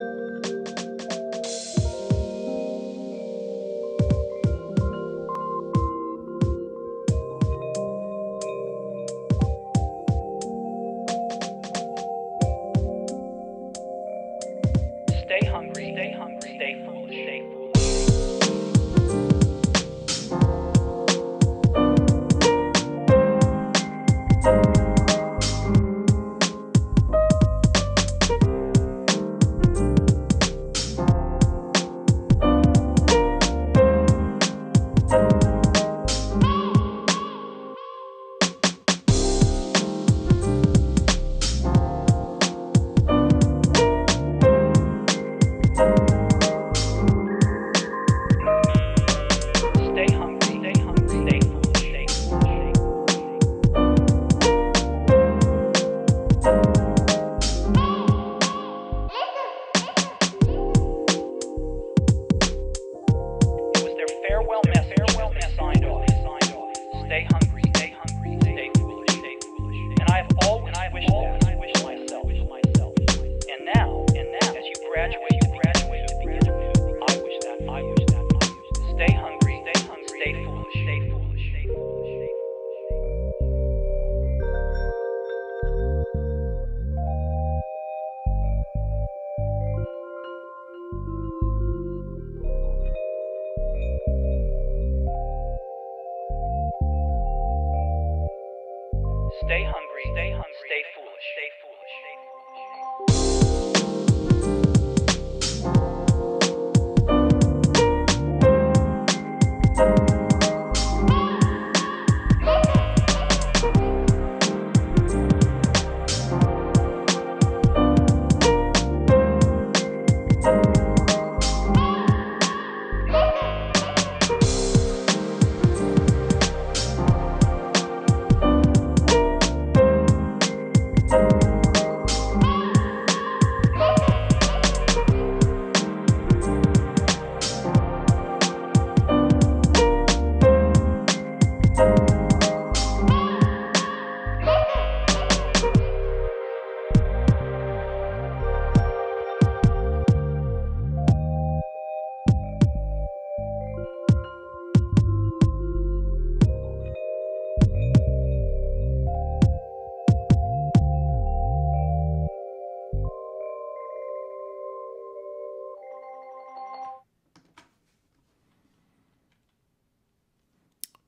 Thank you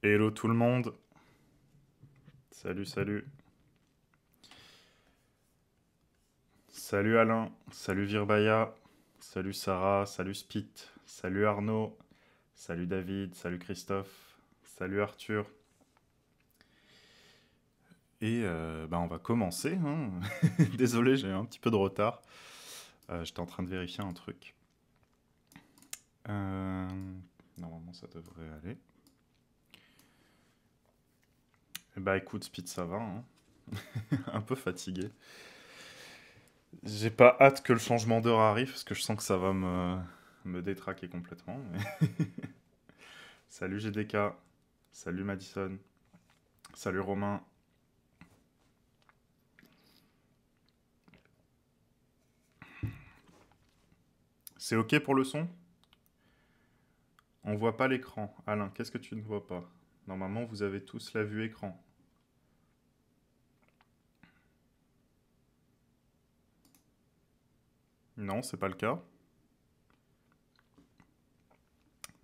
Hello tout le monde. Salut, salut. Salut Alain, salut Virbaya, salut Sarah, salut Spit, salut Arnaud, salut David, salut Christophe, salut Arthur. Et euh, bah, on va commencer. Hein. Désolé, j'ai un petit peu de retard. Euh, j'étais en train de vérifier un truc. Euh, normalement, ça devrait aller. Bah écoute, Speed, ça va. Hein. un peu fatigué. J'ai pas hâte que le changement d'heure arrive parce que je sens que ça va me, me détraquer complètement. Salut GDK. Salut Madison. Salut Romain. C'est OK pour le son On voit pas l'écran. Alain, qu'est-ce que tu ne vois pas Normalement, vous avez tous la vue écran. Non, c'est pas le cas.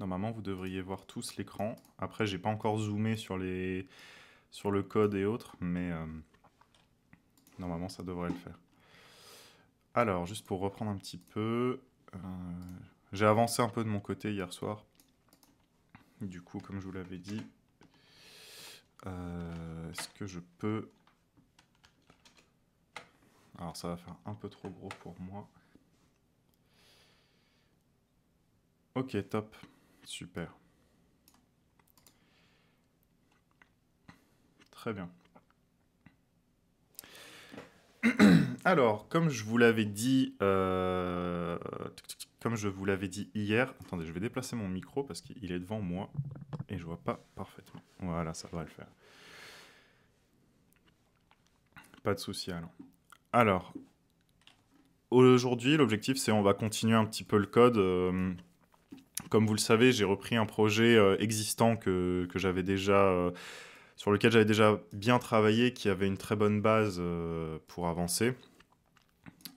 Normalement, vous devriez voir tous l'écran. Après, j'ai pas encore zoomé sur, les... sur le code et autres, mais euh, normalement, ça devrait le faire. Alors, juste pour reprendre un petit peu, euh, j'ai avancé un peu de mon côté hier soir. Du coup, comme je vous l'avais dit, euh, est-ce que je peux... Alors, ça va faire un peu trop gros pour moi. Ok, top. Super. Très bien. Alors, comme je vous l'avais dit, euh, comme je vous l'avais dit hier, attendez, je vais déplacer mon micro parce qu'il est devant moi et je vois pas parfaitement. Voilà, ça va le faire. Pas de souci, alors. Alors, aujourd'hui, l'objectif, c'est on va continuer un petit peu le code. Euh, comme vous le savez, j'ai repris un projet euh, existant que, que j'avais déjà euh, sur lequel j'avais déjà bien travaillé, qui avait une très bonne base euh, pour avancer.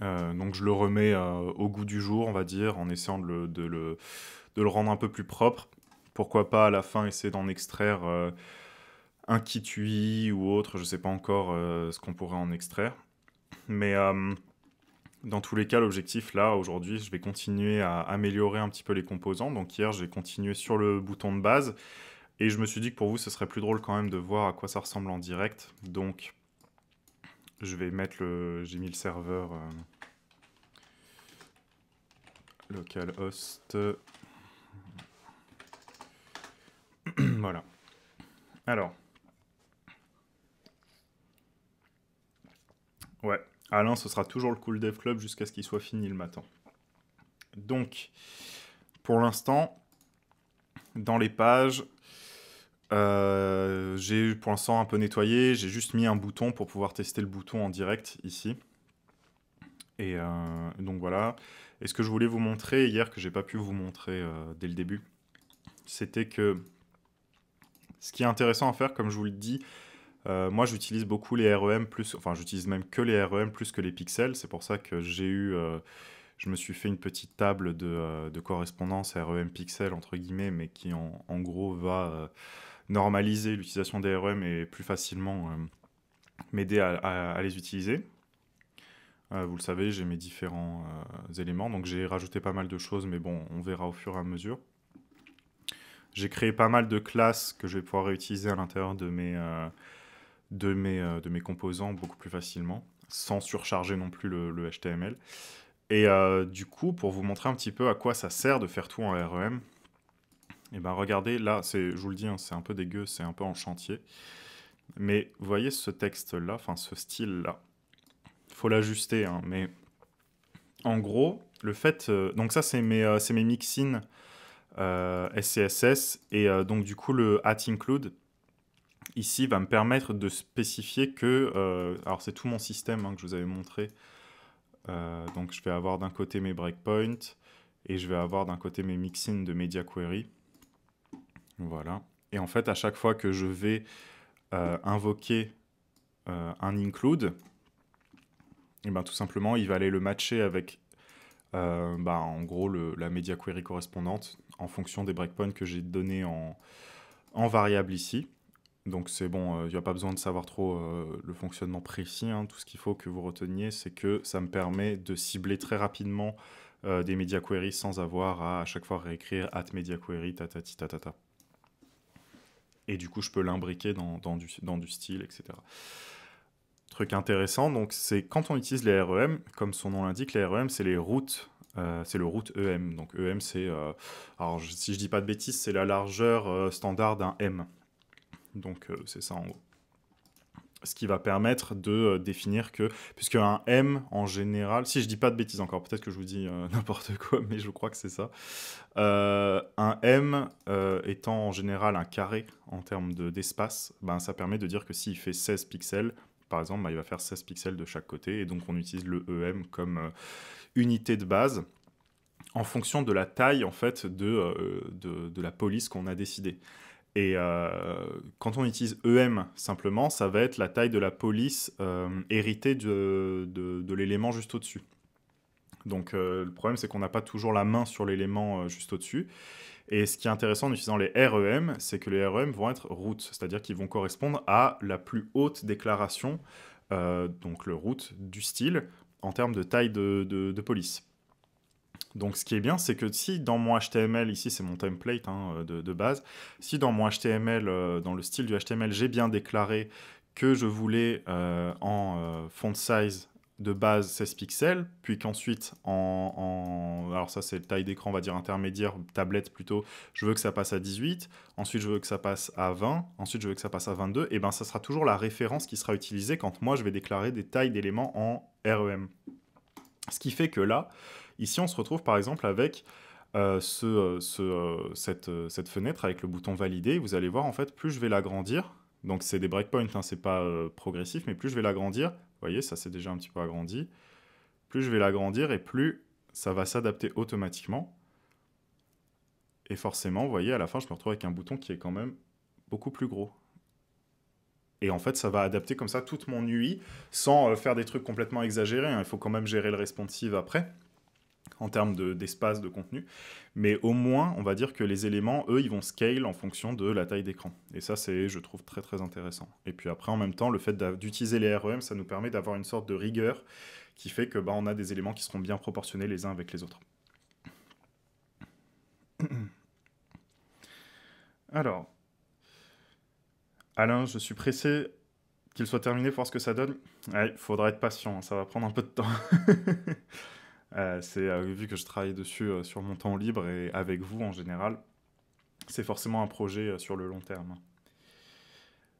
donc je le remets au goût du jour, on va dire, en essayant de le, de le, de le rendre un peu plus propre. Pourquoi pas à la fin essayer d'en extraire un kitui ou autre, je ne sais pas encore ce qu'on pourrait en extraire. Mais dans tous les cas, l'objectif là aujourd'hui, je vais continuer à améliorer un petit peu les composants. Donc hier, j'ai continué sur le bouton de base et je me suis dit que pour vous, ce serait plus drôle quand même de voir à quoi ça ressemble en direct. Donc je vais mettre le, j'ai mis le serveur euh, localhost. voilà. Alors. Ouais, Alain, ce sera toujours le Cool Dev Club jusqu'à ce qu'il soit fini le matin. Donc, pour l'instant, dans les pages, euh, j'ai pour l'instant un peu nettoyé. J'ai juste mis un bouton pour pouvoir tester le bouton en direct ici. Et euh, donc voilà. Et ce que je voulais vous montrer hier, que j'ai pas pu vous montrer euh, dès le début, c'était que ce qui est intéressant à faire, comme je vous le dis, euh, moi, j'utilise beaucoup les REM plus, enfin, j'utilise même que les REM plus que les pixels. C'est pour ça que j'ai eu, euh, je me suis fait une petite table de, euh, correspondance REM pixels, entre guillemets, mais qui en, gros va normaliser l'utilisation des REM et plus facilement m'aider à, les utiliser. vous le savez, j'ai mes différents éléments, donc j'ai rajouté pas mal de choses, mais bon, on verra au fur et à mesure. J'ai créé pas mal de classes que je vais pouvoir réutiliser à l'intérieur de mes de mes, euh, de mes composants beaucoup plus facilement, sans surcharger non plus le, HTML. Et euh, du coup, pour vous montrer un petit peu à quoi ça sert de faire tout en REM, et eh ben regardez, là, je vous le dis, hein, c'est un peu dégueu, c'est un peu en chantier. Mais vous voyez ce texte-là, enfin ce style-là, faut l'ajuster, hein, mais en gros, le fait... Euh, donc ça, c'est mes, euh, mes mixins SCSS, et donc du coup, le at include, ici va me permettre de spécifier que, euh, alors c'est tout mon système hein, que je vous avais montré, euh, donc je vais avoir d'un côté mes breakpoints et je vais avoir d'un côté mes mixins de media query. Voilà. Et en fait, à chaque fois que je vais euh, invoquer un include, et eh ben, tout simplement, il va aller le matcher avec bah, en gros la media query correspondante en fonction des breakpoints que j'ai donnés en variable ici. Donc c'est bon, il euh, n'y a pas besoin de savoir trop euh, le fonctionnement précis. Hein. Tout ce qu'il faut que vous reteniez, c'est que ça me permet de cibler très rapidement euh, des media queries sans avoir à à chaque fois réécrire at media query, tatati tatata. Et du coup, je peux l'imbriquer dans, du, style, etc. Truc intéressant, donc c'est quand on utilise les REM, comme son nom l'indique, les REM, c'est les routes c'est le route EM. Donc EM, c'est, alors si je dis pas de bêtises, c'est la largeur standard d'un M. Donc euh, c'est ça en haut. Ce qui va permettre de euh, définir que, puisque un M en général, si je dis pas de bêtises encore, peut-être que je vous dis euh, n'importe quoi, mais je crois que c'est ça. un M étant en général un carré en termes d'espace, ben, ça permet de dire que s'il fait 16 pixels, par exemple, ben, il va faire 16 pixels de chaque côté, et donc on utilise le EM comme unité de base en fonction de la taille en fait de, de, de la police qu'on a décidée. Et euh, quand on utilise EM simplement, ça va être la taille de la police euh, héritée de, l'élément juste au-dessus. Donc euh, le problème, c'est qu'on n'a pas toujours la main sur l'élément juste au-dessus. Et ce qui est intéressant en utilisant les REM, c'est que les REM vont être root, c'est-à-dire qu'ils vont correspondre à la plus haute déclaration, donc le root du style, en termes de taille de police. Donc ce qui est bien, c'est que si dans mon HTML, ici c'est mon template hein, euh, de, base, si dans mon HTML, euh, dans le style du HTML, j'ai bien déclaré que je voulais euh, en font size de base 16 pixels, puis qu'ensuite en, Alors ça c'est taille d'écran, on va dire intermédiaire, tablette plutôt, je veux que ça passe à 18, ensuite je veux que ça passe à 20, ensuite je veux que ça passe à 22, et bien ça sera toujours la référence qui sera utilisée quand moi je vais déclarer des tailles d'éléments en REM. Ce qui fait que là, Ici, on se retrouve par exemple avec euh, ce, euh, euh, cette, fenêtre avec le bouton valider. Vous allez voir, en fait, plus je vais l'agrandir, donc c'est des breakpoints, hein, c'est pas progressif, mais plus je vais l'agrandir, vous voyez, ça s'est déjà un petit peu agrandi, plus je vais l'agrandir et plus ça va s'adapter automatiquement. Et forcément, vous voyez, à la fin, je me retrouve avec un bouton qui est quand même beaucoup plus gros. Et en fait, ça va adapter comme ça toute mon UI sans faire des trucs complètement exagérés. Hein. Il faut quand même gérer le responsive après en termes d'espace, de, contenu. Mais au moins, on va dire que les éléments, eux, ils vont scale en fonction de la taille d'écran. Et ça, c'est, je trouve, très très intéressant. Et puis après, en même temps, le fait d'utiliser les REM, ça nous permet d'avoir une sorte de rigueur qui fait que bah, on a des éléments qui seront bien proportionnés les uns avec les autres. Alors, Alain, je suis pressé qu'il soit terminé pour voir ce que ça donne. Il faudra être patient, hein, ça va prendre un peu de temps. Euh, c'est euh, vu que je travaille dessus euh, sur mon temps libre et avec vous en général, c'est forcément un projet sur le long terme.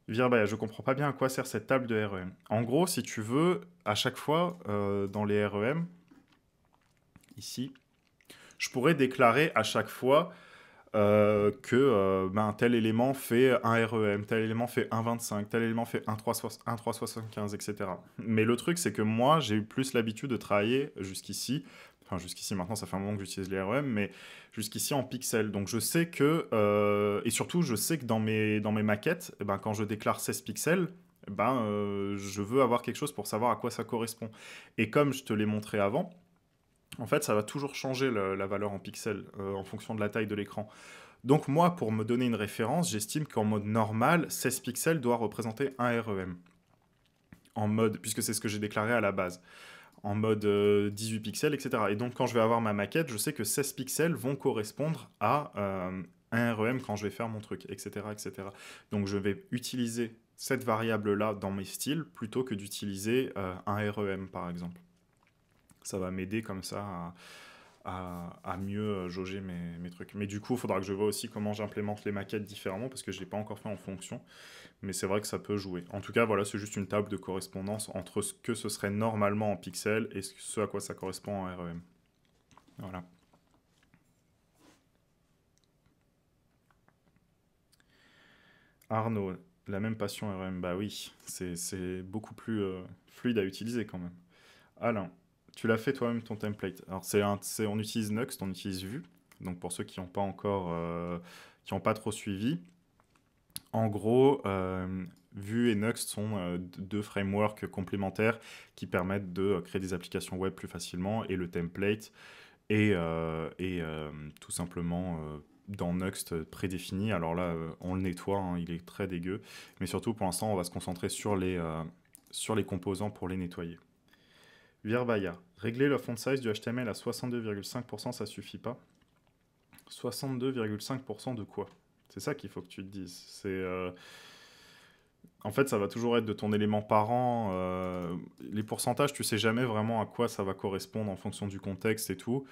Virbaya, je ne comprends pas bien à quoi sert cette table de REM. En gros, si tu veux, à chaque fois dans les REM, ici, je pourrais déclarer à chaque fois euh, que euh, ben, tel élément fait un REM, tel élément fait 1,25, tel élément fait 1,375, etc. Mais le truc, c'est que moi, j'ai eu plus l'habitude de travailler jusqu'ici, enfin jusqu'ici maintenant, ça fait un moment que j'utilise les REM, mais jusqu'ici en pixels. Donc je sais que, euh, et surtout, je sais que dans mes, dans mes maquettes, eh ben, quand je déclare 16 pixels, eh ben, je veux avoir quelque chose pour savoir à quoi ça correspond. Et comme je te l'ai montré avant, en fait, ça va toujours changer la valeur en pixels euh, en fonction de la taille de l'écran. Donc moi, pour me donner une référence, j'estime qu'en mode normal, 16 pixels doit représenter un REM. En mode, puisque c'est ce que j'ai déclaré à la base. En mode 18 euh, pixels, etc. Et donc quand je vais avoir ma maquette, je sais que 16 pixels vont correspondre à euh, un REM quand je vais faire mon truc, etc. etc. Donc je vais utiliser cette variable-là dans mes styles plutôt que d'utiliser un REM, par exemple ça va m'aider comme ça à, mieux euh, jauger mes, trucs. Mais du coup, il faudra que je vois aussi comment j'implémente les maquettes différemment parce que je ne l'ai pas encore fait en fonction. Mais c'est vrai que ça peut jouer. En tout cas, voilà, c'est juste une table de correspondance entre ce que ce serait normalement en pixels et ce à quoi ça correspond en REM. Voilà. Arnaud, la même passion REM. bah oui, c'est beaucoup plus euh, fluide à utiliser quand même. Alain, tu l'as fait toi-même ton template. Alors c'est on utilise Nuxt, on utilise Vue. Donc pour ceux qui n'ont pas encore, euh, qui n'ont pas trop suivi, en gros, euh, Vue et Nuxt sont euh, deux frameworks complémentaires qui permettent de créer des applications web plus facilement et le template est, tout simplement dans Nuxt prédéfini. Alors là, on le nettoie, hein, il est très dégueu. Mais surtout, pour l'instant, on va se concentrer sur les, sur les composants pour les nettoyer. Virbaya. Régler le font size du HTML à 62,5%, ça suffit pas. 62,5% de quoi C'est ça qu'il faut que tu te dises. C'est euh, En fait, ça va toujours être de ton élément parent. Euh, les pourcentages, tu sais jamais vraiment à quoi ça va correspondre en fonction du contexte et tout.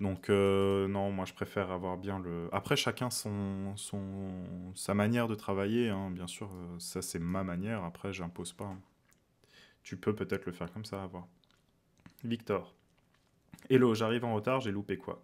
Donc euh, non, moi je préfère avoir bien le... Après, chacun son, son sa manière de travailler, hein. bien sûr, ça c'est ma manière, après je n'impose pas. Hein. Tu peux peut-être le faire comme ça, à voir. Victor. Hello, j'arrive en retard, j'ai loupé quoi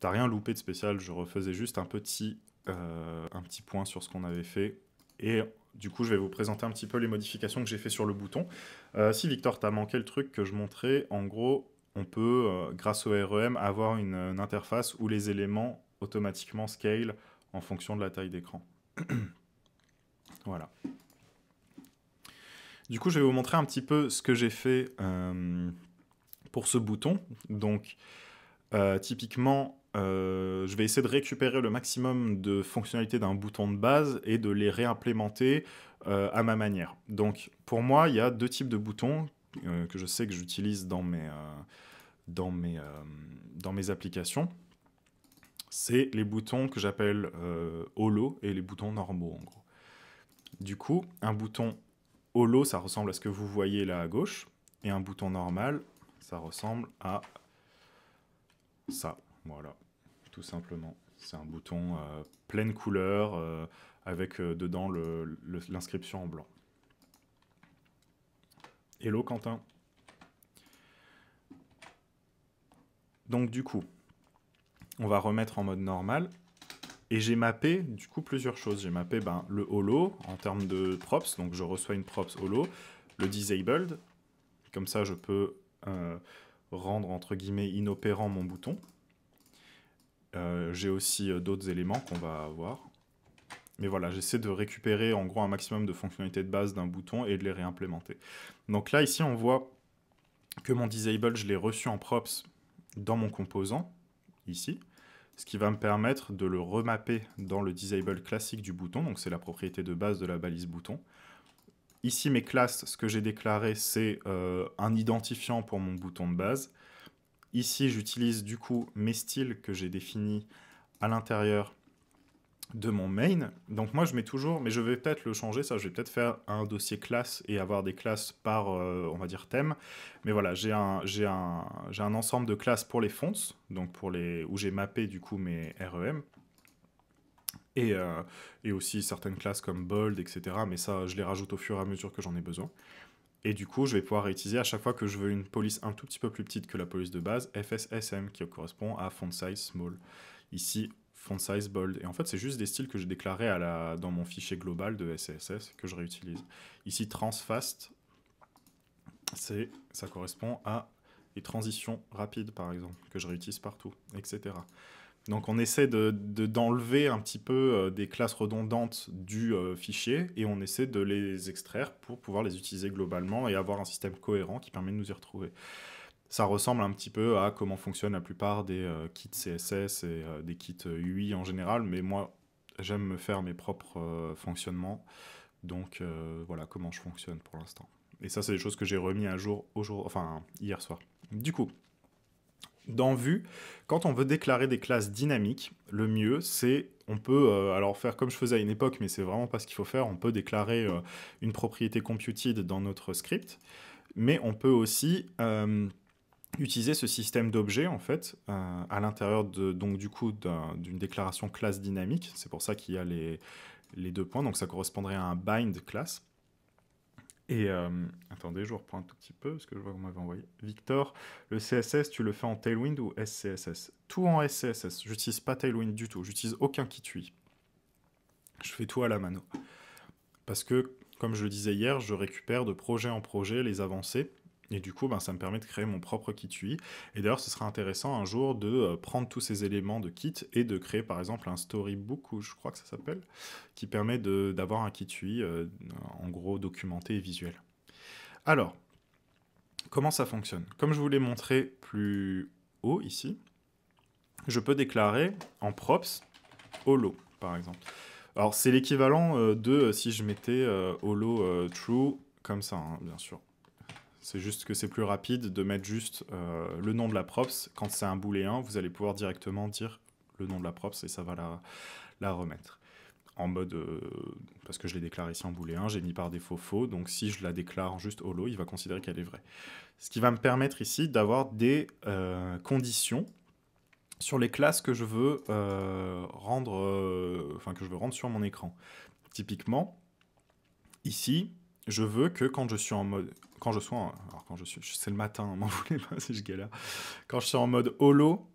T'as rien loupé de spécial, je refaisais juste un petit, euh, un petit point sur ce qu'on avait fait. Et du coup, je vais vous présenter un petit peu les modifications que j'ai fait sur le bouton. Euh, si Victor, t'as manqué le truc que je montrais, en gros, on peut, euh, grâce au REM, avoir une, une, interface où les éléments automatiquement scale en fonction de la taille d'écran. voilà. Du coup, je vais vous montrer un petit peu ce que j'ai fait pour ce bouton. Donc, euh, typiquement, euh, je vais essayer de récupérer le maximum de fonctionnalités d'un bouton de base et de les réimplémenter euh, à ma manière. Donc, pour moi, il y a deux types de boutons que je sais que j'utilise dans mes, dans, dans mes applications. C'est les boutons que j'appelle holo et les boutons normaux, en gros. Du coup, un bouton holo, ça ressemble à ce que vous voyez là à gauche, et un bouton normal, ça ressemble à ça. Voilà, tout simplement. C'est un bouton euh, pleine couleur euh, avec euh, dedans l'inscription en blanc. Hello Quentin. Donc du coup, on va remettre en mode normal. Et j'ai mappé du coup plusieurs choses. J'ai mappé ben, le holo en termes de props. Donc je reçois une props holo, le disabled. Comme ça, je peux euh, rendre entre guillemets inopérant mon bouton. Euh, j'ai aussi euh, d'autres éléments qu'on va avoir Mais voilà, j'essaie de récupérer en gros un maximum de fonctionnalités de base d'un bouton et de les réimplémenter. Donc là, ici, on voit que mon disable, je l'ai reçu en props dans mon composant, ici, ce qui va me permettre de le remapper dans le disable classique du bouton, donc c'est la propriété de base de la balise bouton. Ici, mes classes, ce que j'ai déclaré, c'est euh, un identifiant pour mon bouton de base. Ici, j'utilise du coup mes styles que j'ai définis à l'intérieur de mon main. Donc moi, je mets toujours, mais je vais peut-être le changer, ça, je vais peut-être faire un dossier classe et avoir des classes par, euh, on va dire, thème. Mais voilà, j'ai un, ensemble de classes pour les fonts, donc pour les, où j'ai mappé du coup mes REM, euh, et, aussi certaines classes comme Bold, etc. Mais ça, je les rajoute au fur et à mesure que j'en ai besoin. Et du coup, je vais pouvoir réutiliser à chaque fois que je veux une police un tout petit peu plus petite que la police de base, FSSM, qui correspond à font size small. Ici, font size bold. Et en fait, c'est juste des styles que j'ai déclarés à dans mon fichier global de sss que je réutilise. Ici, transfast, ça correspond à les transitions rapides, par exemple, que je réutilise partout, etc. Donc on essaie d'enlever de, un petit peu euh, des classes redondantes du euh, fichier et on essaie de les extraire pour pouvoir les utiliser globalement et avoir un système cohérent qui permet de nous y retrouver. Ça ressemble un petit peu à comment fonctionne la plupart des euh, kits CSS et des kits UI en général, mais moi j'aime me faire mes propres fonctionnements. Donc voilà comment je fonctionne pour l'instant. Et ça c'est des choses que j'ai remis à jour, aujourd'hui, enfin hier soir. Du coup, dans Vue, quand on veut déclarer des classes dynamiques, le mieux c'est on peut euh, alors faire comme je faisais à une époque, mais c'est vraiment pas ce qu'il faut faire. On peut déclarer euh, une propriété computed dans notre script, mais on peut aussi euh, utiliser ce système d'objets en fait à l'intérieur de du d'une déclaration classe dynamique. C'est pour ça qu'il y a les, les deux points, donc ça correspondrait à un bind class. Et euh, attendez, je reprends un tout petit peu, parce que je vois que vous envoyé. Victor, le CSS, tu le fais en Tailwind ou SCSS Tout en SCSS. n'utilise pas Tailwind du tout. J'utilise aucun tue. Je fais tout à la mano. Parce que, comme je le disais hier, je récupère de projet en projet les avancées. Et du coup, ben, ça me permet de créer mon propre kit UI. Et d'ailleurs, ce sera intéressant un jour de euh, prendre tous ces éléments de kit et de créer par exemple un storybook, ou je crois que ça s'appelle, qui permet d'avoir un kit UI euh, en gros documenté et visuel. Alors, comment ça fonctionne Comme je vous l'ai montré plus haut ici, je peux déclarer en props holo par exemple. Alors, c'est l'équivalent euh, de si je mettais holo true comme ça, hein, bien sûr. C'est juste que c'est plus rapide de mettre juste euh, le nom de la props. Quand c'est un booléen, vous allez pouvoir directement dire le nom de la props et ça va la, remettre. En mode, euh, parce que je l'ai déclaré ici en booléen, j'ai mis par défaut faux, donc si je la déclare juste holo, il va considérer qu'elle est vraie. Ce qui va me permettre ici d'avoir des euh, conditions sur les classes que je veux rendre, enfin que je veux rendre sur mon écran. Typiquement, ici, je veux que quand je suis en mode. Quand je sois. alors, quand je suis. C'est le matin, hein, m'en voulez pas si je galère. Quand je suis en mode holo,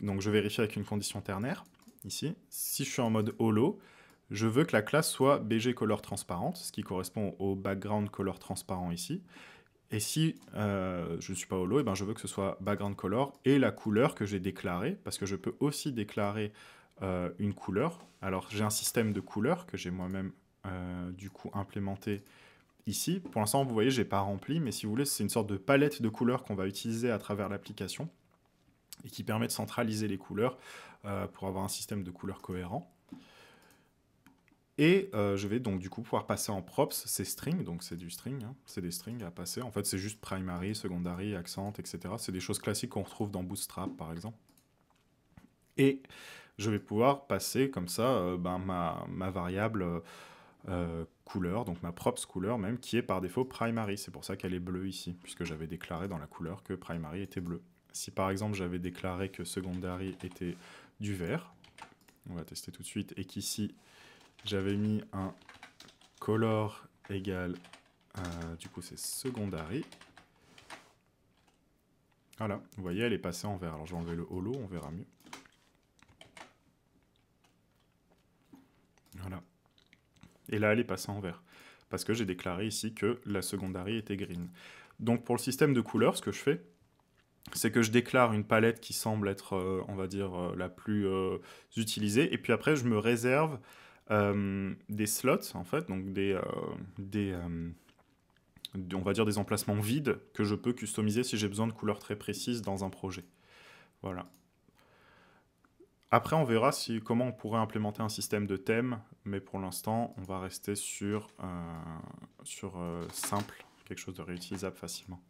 donc je vérifie avec une condition ternaire, ici. Si je suis en mode holo, je veux que la classe soit BG color transparente, ce qui correspond au background color transparent ici. Et si euh, je ne suis pas holo, et eh ben je veux que ce soit background color et la couleur que j'ai déclarée, parce que je peux aussi déclarer euh, une couleur. Alors j'ai un système de couleurs que j'ai moi-même euh, du coup implémenté ici. Pour l'instant, vous voyez, j'ai pas rempli, mais si vous voulez, c'est une sorte de palette de couleurs qu'on va utiliser à travers l'application et qui permet de centraliser les couleurs euh, pour avoir un système de couleurs cohérent. Et euh, je vais donc du coup pouvoir passer en props ces strings, donc c'est du string, hein. c'est des strings à passer. En fait, c'est juste primary, secondary, accent, etc. C'est des choses classiques qu'on retrouve dans Bootstrap, par exemple. Et je vais pouvoir passer comme ça euh, ben, ma, variable couleur, donc ma props couleur même, qui est par défaut primary. C'est pour ça qu'elle est bleue ici, puisque j'avais déclaré dans la couleur que primary était bleu. Si par exemple j'avais déclaré que secondary était du vert, on va tester tout de suite, et qu'ici j'avais mis un color égal, du coup c'est secondary. Voilà, vous voyez, elle est passée en vert. Alors je vais enlever le holo, on verra mieux. Et là, elle est passée en vert. Parce que j'ai déclaré ici que la secondary était green. Donc pour le système de couleurs, ce que je fais, c'est que je déclare une palette qui semble être, euh, on va dire, euh, la plus euh, utilisée, et puis après je me réserve des slots, en fait, donc des, des on va dire des emplacements vides que je peux customiser si j'ai besoin de couleurs très précises dans un projet. Voilà. Après, on verra si, comment on pourrait implémenter un système de thèmes, mais pour l'instant, on va rester sur, euh, euh, simple, quelque chose de réutilisable facilement.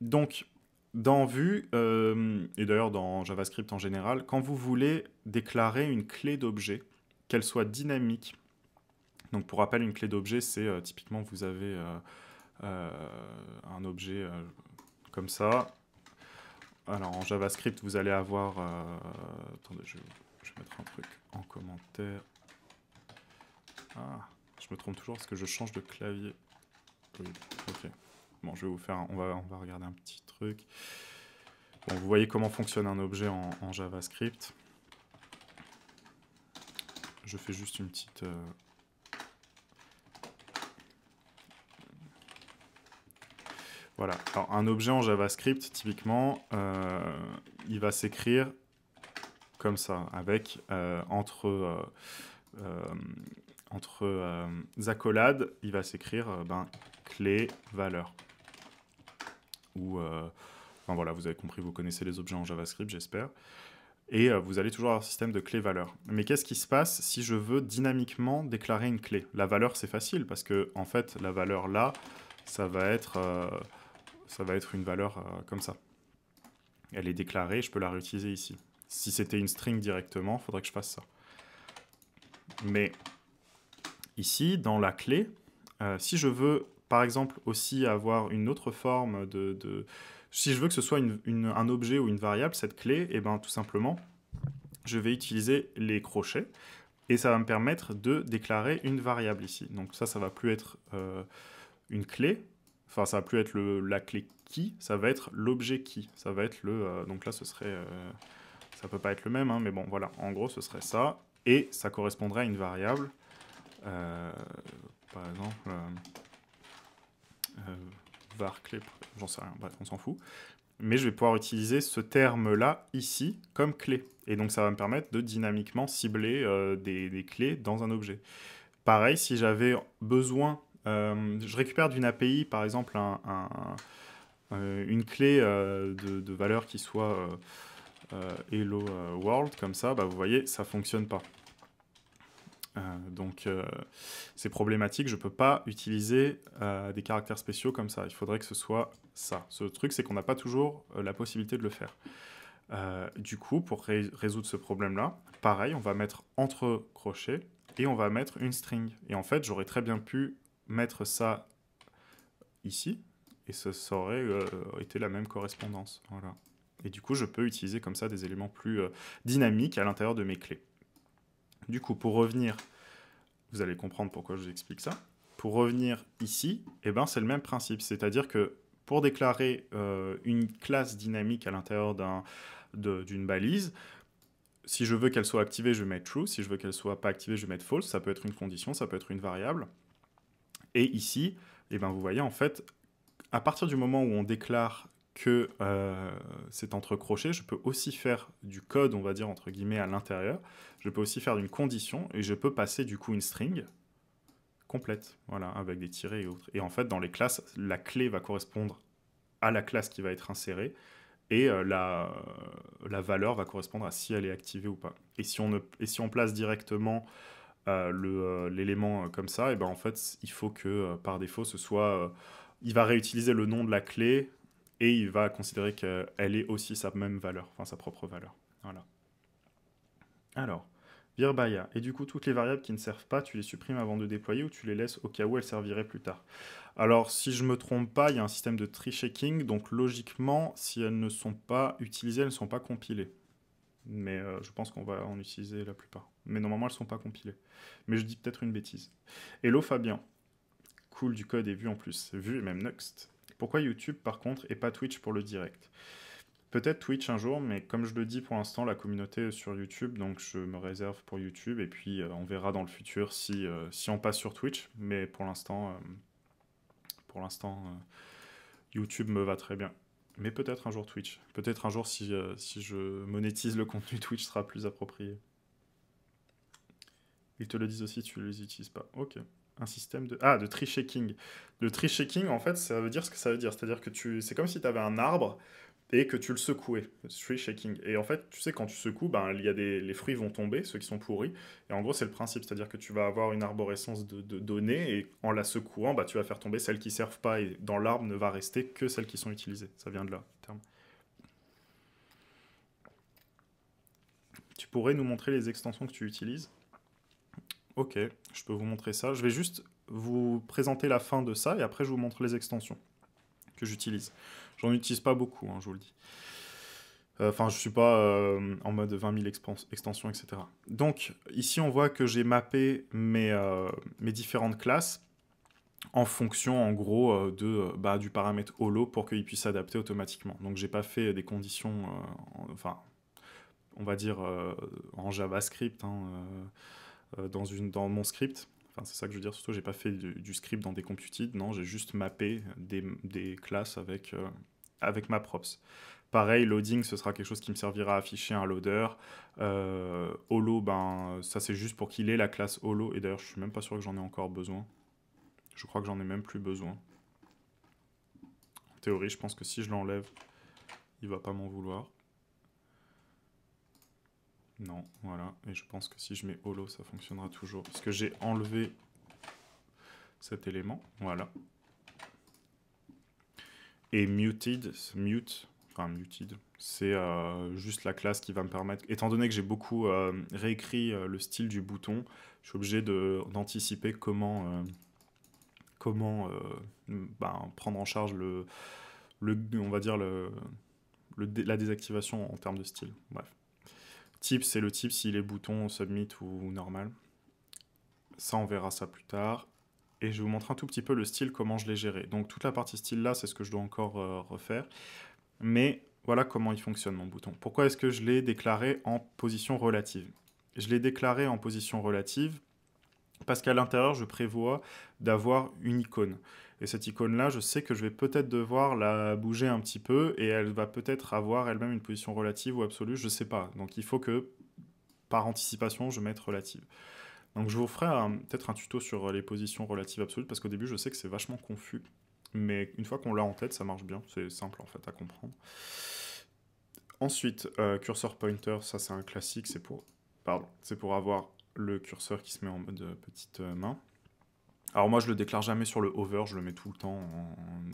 Donc, dans Vue, euh, et d'ailleurs dans JavaScript en général, quand vous voulez déclarer une clé d'objet, qu'elle soit dynamique, donc pour rappel, une clé d'objet, c'est typiquement vous avez un objet comme ça, alors en JavaScript, vous allez avoir... Euh, attendez, je, vais mettre un truc en commentaire. Ah, je me trompe toujours parce que je change de clavier. Oui, ok. Bon, je vais vous faire... Un, on, va, on va regarder un petit truc. Bon, vous voyez comment fonctionne un objet en, JavaScript. Je fais juste une petite... Euh, Voilà. Alors, un objet en JavaScript, typiquement, euh, il va s'écrire comme ça, avec euh, entre, euh, entre accolades, il va s'écrire ben, clé, valeur. Ou, enfin voilà, vous avez compris, vous connaissez les objets en JavaScript, j'espère. Et vous allez toujours avoir un système de clé-valeur. Mais qu'est-ce qui se passe si je veux dynamiquement déclarer une clé La valeur, c'est facile, parce que, en fait, la valeur là, ça va être ça va être une valeur euh, comme ça. Elle est déclarée, je peux la réutiliser ici. Si c'était une string directement, il faudrait que je fasse ça. Mais ici, dans la clé, euh, si je veux, par exemple, aussi avoir une autre forme de... si je veux que ce soit un objet ou une variable, cette clé, et eh ben, tout simplement, je vais utiliser les crochets et ça va me permettre de déclarer une variable ici. Donc ça, ça va plus être euh, une clé, Enfin, ça va plus être la clé qui, ça va être l'objet qui. Ça va être le... Euh, donc là, ce serait... Euh, ça peut pas être le même, hein, mais bon, voilà. En gros, ce serait ça. Et ça correspondrait à une variable. Euh, par exemple... var clé... J'en sais rien, bref, on s'en fout. Mais je vais pouvoir utiliser ce terme-là, ici, comme clé. Et donc, ça va me permettre de dynamiquement cibler des, des, clés dans un objet. Pareil, si j'avais besoin euh, je récupère d'une API, par exemple, un, euh, une clé euh, de, valeur qui soit Hello World, comme ça, bah, vous voyez, ça ne fonctionne pas. donc c'est problématique, je ne peux pas utiliser des caractères spéciaux comme ça. Il faudrait que ce soit ça. Ce truc, c'est qu'on n'a pas toujours la possibilité de le faire. du coup, pour résoudre ce problème-là, pareil, on va mettre entre crochets et on va mettre une string. Et en fait, j'aurais très bien pu mettre ça ici, et ça, aurait euh, été la même correspondance. Et du coup, je peux utiliser comme ça des éléments plus euh, dynamiques à l'intérieur de mes clés. Du coup, pour revenir, vous allez comprendre pourquoi je vous explique ça. Pour revenir ici, eh ben, c'est le même principe. C'est-à-dire que pour déclarer euh, une classe dynamique à l'intérieur d'une balise, si je veux qu'elle soit activée, je vais mettre true. Si je veux qu'elle soit pas activée, je vais mettre false. Ça peut être une condition, ça peut être une variable. Et ici, eh ben, vous voyez en fait, à partir du moment où on déclare que euh, c'est entre crochets, je peux aussi faire du code, on va dire, entre guillemets, à l'intérieur. Je peux aussi faire une condition et je peux passer du coup une string complète, voilà, avec des tirés et autres. Et en fait, dans les classes, la clé va correspondre à la classe qui va être insérée et euh, la, valeur va correspondre à si elle est activée ou pas. Et si on, et si on place directement euh, euh, l'élément euh, comme ça, et ben en fait, il faut que par défaut, ce soit. il va réutiliser le nom de la clé et il va considérer qu'elle est aussi sa même valeur, enfin sa propre valeur. Voilà. Alors, Virbaya. Et du coup, toutes les variables qui ne servent pas, tu les supprimes avant de déployer ou tu les laisses au cas où elles serviraient plus tard. Alors, si je ne me trompe pas, il y a un système de tree shaking donc logiquement, si elles ne sont pas utilisées, elles ne sont pas compilées. Mais je pense qu'on va en utiliser la plupart mais normalement elles sont pas compilées. Mais je dis peut-être une bêtise. Hello Fabien. Cool, du code et vu en plus. Vu et même next. Pourquoi YouTube par contre et pas Twitch pour le direct Peut-être Twitch un jour, mais comme je le dis pour l'instant, la communauté est sur YouTube, donc je me réserve pour YouTube et puis euh, on verra dans le futur si, euh, si on passe sur Twitch. Mais pour l'instant, euh, YouTube me va très bien. Mais peut-être un jour Twitch. Peut-être un jour si, si je monétise le contenu Twitch sera plus approprié. Ils te le disent aussi, tu les utilises pas. Ok. Un système de. Ah, de tree shaking. Le tree shaking, en fait, ça veut dire ce que ça veut dire. C'est-à-dire que tu. C'est comme si tu avais un arbre et que tu le secouais. Tree shaking. Et en fait, tu sais, quand tu secoues, ben, il y a des... les fruits vont tomber, ceux qui sont pourris. Et en gros, c'est le principe. C'est-à-dire que tu vas avoir une arborescence de, données et en la secouant, bah, tu vas faire tomber celles qui servent pas. Et dans l'arbre ne va rester que celles qui sont utilisées. Ça vient de là, terme. Tu pourrais nous montrer les extensions que tu utilises Ok, je peux vous montrer ça. Je vais juste vous présenter la fin de ça et après je vous montre les extensions que j'utilise. J'en utilise pas beaucoup, hein, je vous le dis. Enfin, je je suis pas euh, en mode 20 000 extensions, etc. Donc, ici, on voit que j'ai mappé mes, euh, mes différentes classes en fonction, en gros, euh, de, bah, du paramètre holo pour qu'il puisse s'adapter automatiquement. Donc, j'ai pas fait des conditions, enfin, on va dire en JavaScript, hein, euh, dans, une, dans mon script. Enfin, c'est ça que je veux dire, surtout, j'ai pas fait du, script dans des computed, non, j'ai juste mappé des, des classes avec, euh, avec ma props. Pareil, loading, ce sera quelque chose qui me servira à afficher un loader. Euh, holo, ben, ça c'est juste pour qu'il ait la classe holo, et d'ailleurs, je suis même pas sûr que j'en ai encore besoin. Je crois que j'en ai même plus besoin. En théorie, je pense que si je l'enlève, il va pas m'en vouloir. Non, voilà. Et je pense que si je mets holo, ça fonctionnera toujours. Parce que j'ai enlevé cet élément. Voilà. Et muted, mute, enfin muted, c'est euh, juste la classe qui va me permettre. Étant donné que j'ai beaucoup euh, réécrit euh, le style du bouton, je suis obligé d'anticiper comment, comment ben, prendre en charge le, le, on va dire le, la désactivation en termes de style. Bref. Type, c'est le type s'il est bouton, submit ou normal. Ça, on verra ça plus tard. Et je vous montre un tout petit peu le style, comment je l'ai géré. Donc toute la partie style là, c'est ce que je dois encore euh, refaire. Mais voilà comment il fonctionne mon bouton. Pourquoi est-ce que je l'ai déclaré en position relative Je l'ai déclaré en position relative parce qu'à l'intérieur, je prévois d'avoir une icône. Et cette icône-là, je sais que je vais peut-être devoir la bouger un petit peu et elle va peut-être avoir elle-même une position relative ou absolue, je sais pas. Donc il faut que, par anticipation, je mette relative. Donc je vous ferai peut-être un tuto sur les positions relatives absolues parce qu'au début, je sais que c'est vachement confus. Mais une fois qu'on l'a en tête, ça marche bien. C'est simple en fait à comprendre. Ensuite, euh, cursor pointer, ça c'est un classique, c'est pour, pardon, c'est pour avoir le curseur qui se met en mode euh, petite euh, main. Alors moi, je le déclare jamais sur le over. je le mets tout le temps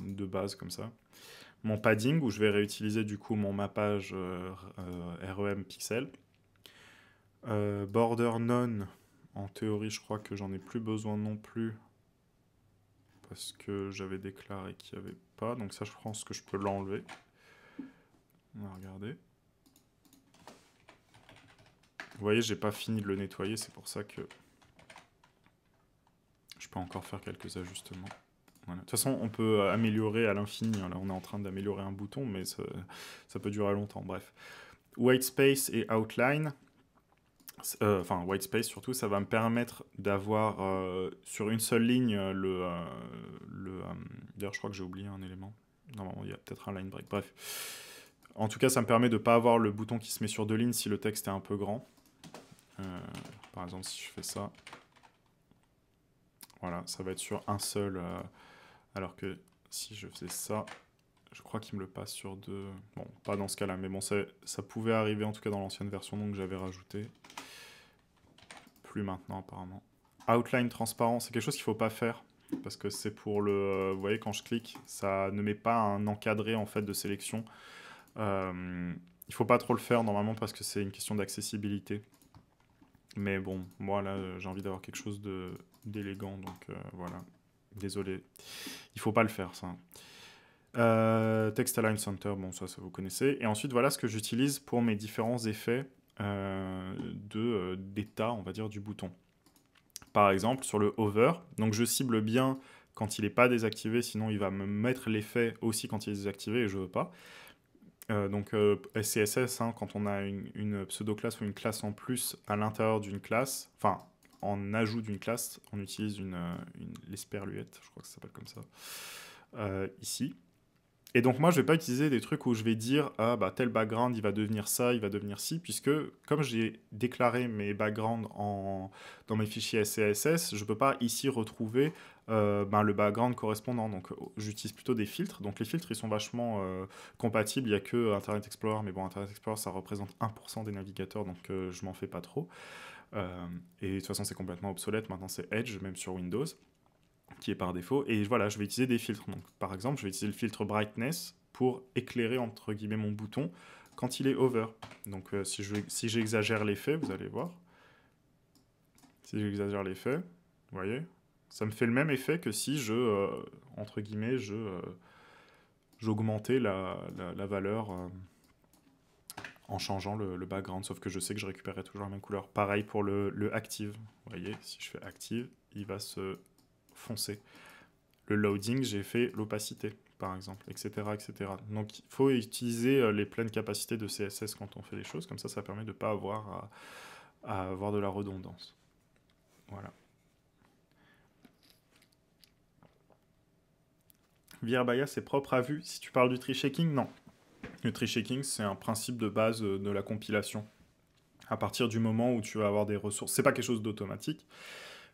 de base comme ça. Mon padding, où je vais réutiliser du coup mon mappage euh, euh, REM pixel. Euh, border none, en théorie, je crois que j'en ai plus besoin non plus. Parce que j'avais déclaré qu'il n'y avait pas. Donc ça, je pense que je peux l'enlever. On va regarder. Vous voyez, j'ai pas fini de le nettoyer, c'est pour ça que encore faire quelques ajustements. De toute façon, on peut euh, améliorer à l'infini. Hein. Là, on est en train d'améliorer un bouton, mais ça, peut durer longtemps. Bref. White space et outline. Euh, enfin, white space surtout, ça va me permettre d'avoir euh, sur une seule ligne le. le D'ailleurs, je crois que j'ai oublié un élément. Normalement, il y a peut-être un line break. Bref. En tout cas, ça me permet de ne pas avoir le bouton qui se met sur deux lignes si le texte est un peu grand. par exemple, si je fais ça, voilà, ça va être sur un seul. Euh, alors que si je faisais ça, je crois qu'il me le passe sur deux. Bon, pas dans ce cas-là, mais bon, ça, ça, pouvait arriver en tout cas dans l'ancienne version, donc j'avais rajouté. Plus maintenant, apparemment. Outline transparent, c'est quelque chose qu'il ne faut pas faire. Parce que c'est pour le. Euh, vous voyez, quand je clique, ça ne met pas un encadré en fait de sélection. Euh, il ne faut pas trop le faire normalement parce que c'est une question d'accessibilité. Mais bon, moi là, j'ai envie d'avoir quelque chose de d'élégant, donc euh, voilà. Désolé, il faut pas le faire ça. Euh, text Align Center, bon ça, ça vous connaissez. Et ensuite voilà ce que j'utilise pour mes différents effets euh, de d'état, on va dire, du bouton. Par exemple sur le hover, donc je cible bien quand il n'est pas désactivé, sinon il va me mettre l'effet aussi quand il est désactivé et je veux pas. donc CSS SCSS, hein, quand on a une, une pseudo-classe ou une classe en plus à l'intérieur d'une classe, enfin en ajout d'une classe, on utilise une, euh, une l'esperluette, je crois que ça s'appelle comme ça, euh, ici. Et donc moi, je vais pas utiliser des trucs où je vais dire ah bah tel background il va devenir ça, il va devenir ci, puisque comme j'ai déclaré mes backgrounds dans mes fichiers SCSS, je peux pas ici retrouver euh, ben, le background correspondant. Donc oh, j'utilise plutôt des filtres. Donc les filtres ils sont vachement compatibles. Il y a que Internet Explorer, mais bon Internet Explorer ça représente 1% des navigateurs, donc je m'en fais pas trop. Euh, et de toute façon, c'est complètement obsolète. Maintenant, c'est Edge, même sur Windows, qui est par défaut. Et voilà, je vais utiliser des filtres. Donc, par exemple, je vais utiliser le filtre Brightness pour éclairer, entre guillemets, mon bouton quand il est over. Donc, euh, si j'exagère je, si l'effet, vous allez voir. Si j'exagère l'effet, vous voyez, ça me fait le même effet que si je, euh, entre guillemets, je... j'augmentais la, la, la, valeur en changeant le, background, sauf que je sais que je récupérerai toujours la même couleur. Pareil pour le, active. Vous voyez, si je fais active, il va se foncer. Le loading, j'ai fait l'opacité, par exemple, etc., etc. Donc, il faut utiliser euh, les pleines capacités de CSS quand on fait des choses. Comme ça, ça permet de ne pas avoir à, avoir de la redondance. Voilà. Via c'est propre à vue. Si tu parles du tree shaking, non. Le tree shaking, c'est un principe de base euh, de la compilation. À partir du moment où tu vas avoir des ressources, c'est pas quelque chose d'automatique,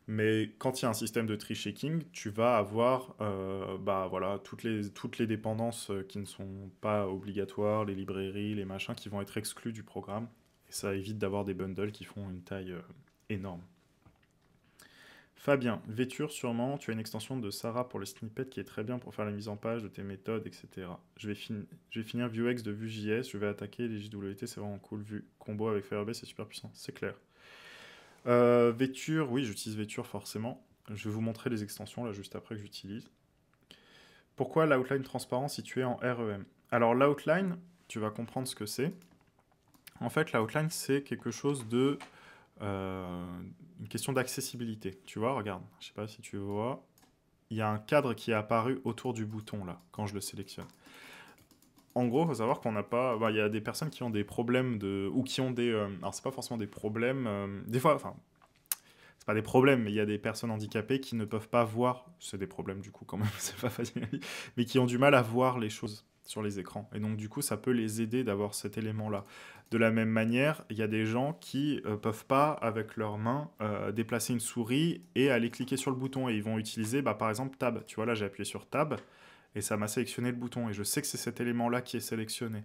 mais quand il y a un système de tree shaking, tu vas avoir euh, bah, voilà, toutes, les, dépendances euh, qui ne sont pas obligatoires, les librairies, les machins qui vont être exclus du programme. Et ça évite d'avoir des bundles qui font une taille énorme. Fabien, vêture sûrement, tu as une extension de Sarah pour le snippet qui est très bien pour faire la mise en page de tes méthodes, etc. Je vais, finir Vuex de Vue.js, je vais attaquer les JWT, c'est vraiment cool. Vu combo avec Firebase, c'est super puissant, c'est clair. Euh, oui, j'utilise vêture forcément. Je vais vous montrer les extensions là juste après que j'utilise. Pourquoi l'outline transparent situé en REM Alors l'outline, tu vas comprendre ce que c'est. En fait, l'outline, c'est quelque chose de euh, une question d'accessibilité. Tu vois, regarde, je sais pas si tu vois, il y a un cadre qui est apparu autour du bouton là, quand je le sélectionne. En gros, il faut savoir qu'on n'a pas. Bah, il y a des personnes qui ont des problèmes de. ou qui ont des. alors euh, alors, c'est pas forcément des problèmes. Euh, des fois, enfin, c'est pas des problèmes, mais il y a des personnes handicapées qui ne peuvent pas voir. C'est des problèmes du coup, quand même, c'est pas facile. mais qui ont du mal à voir les choses sur les écrans. Et donc du coup, ça peut les aider d'avoir cet élément-là. De la même manière, il y a des gens qui ne euh, peuvent pas, avec leurs mains, euh, déplacer une souris et aller cliquer sur le bouton. Et ils vont utiliser, bah, par exemple, Tab. Tu vois, là, j'ai appuyé sur Tab et ça m'a sélectionné le bouton, et je sais que c'est cet élément-là qui est sélectionné.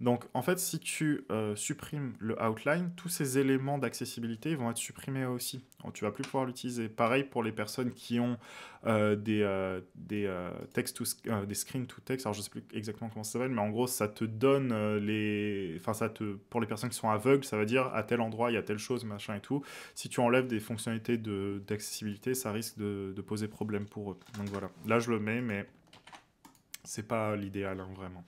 Donc en fait, si tu euh, supprimes le outline, tous ces éléments d'accessibilité vont être supprimés aussi. Donc, oh, tu vas plus pouvoir l'utiliser. Pareil pour les personnes qui ont euh, des, euh, des, euh, text to, des screen to text, alors je sais plus exactement comment ça s'appelle, mais en gros, ça te donne les... Enfin, ça te... pour les personnes qui sont aveugles, ça va dire à tel endroit, il y a telle chose, machin et tout. Si tu enlèves des fonctionnalités d'accessibilité, ça risque de... de poser problème pour eux. Donc voilà, là je le mets, mais c'est pas l'idéal, hein, vraiment.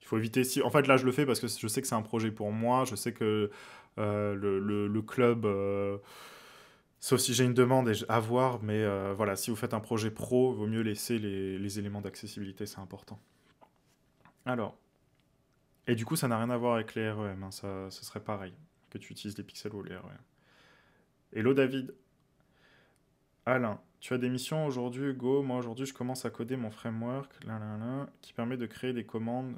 Il faut éviter. Si... En fait, là, je le fais parce que je sais que c'est un projet pour moi. Je sais que euh, le, le, club. Euh, sauf si j'ai une demande à voir, mais euh, voilà, si vous faites un projet pro, il vaut mieux laisser les, les éléments d'accessibilité, c'est important. Alors, et du coup, ça n'a rien à voir avec les REM, hein, ça, ce serait pareil, que tu utilises les pixels ou les REM. Hello David. Alain, tu as des missions aujourd'hui, Hugo. Moi, aujourd'hui, je commence à coder mon framework qui permet de créer des commandes.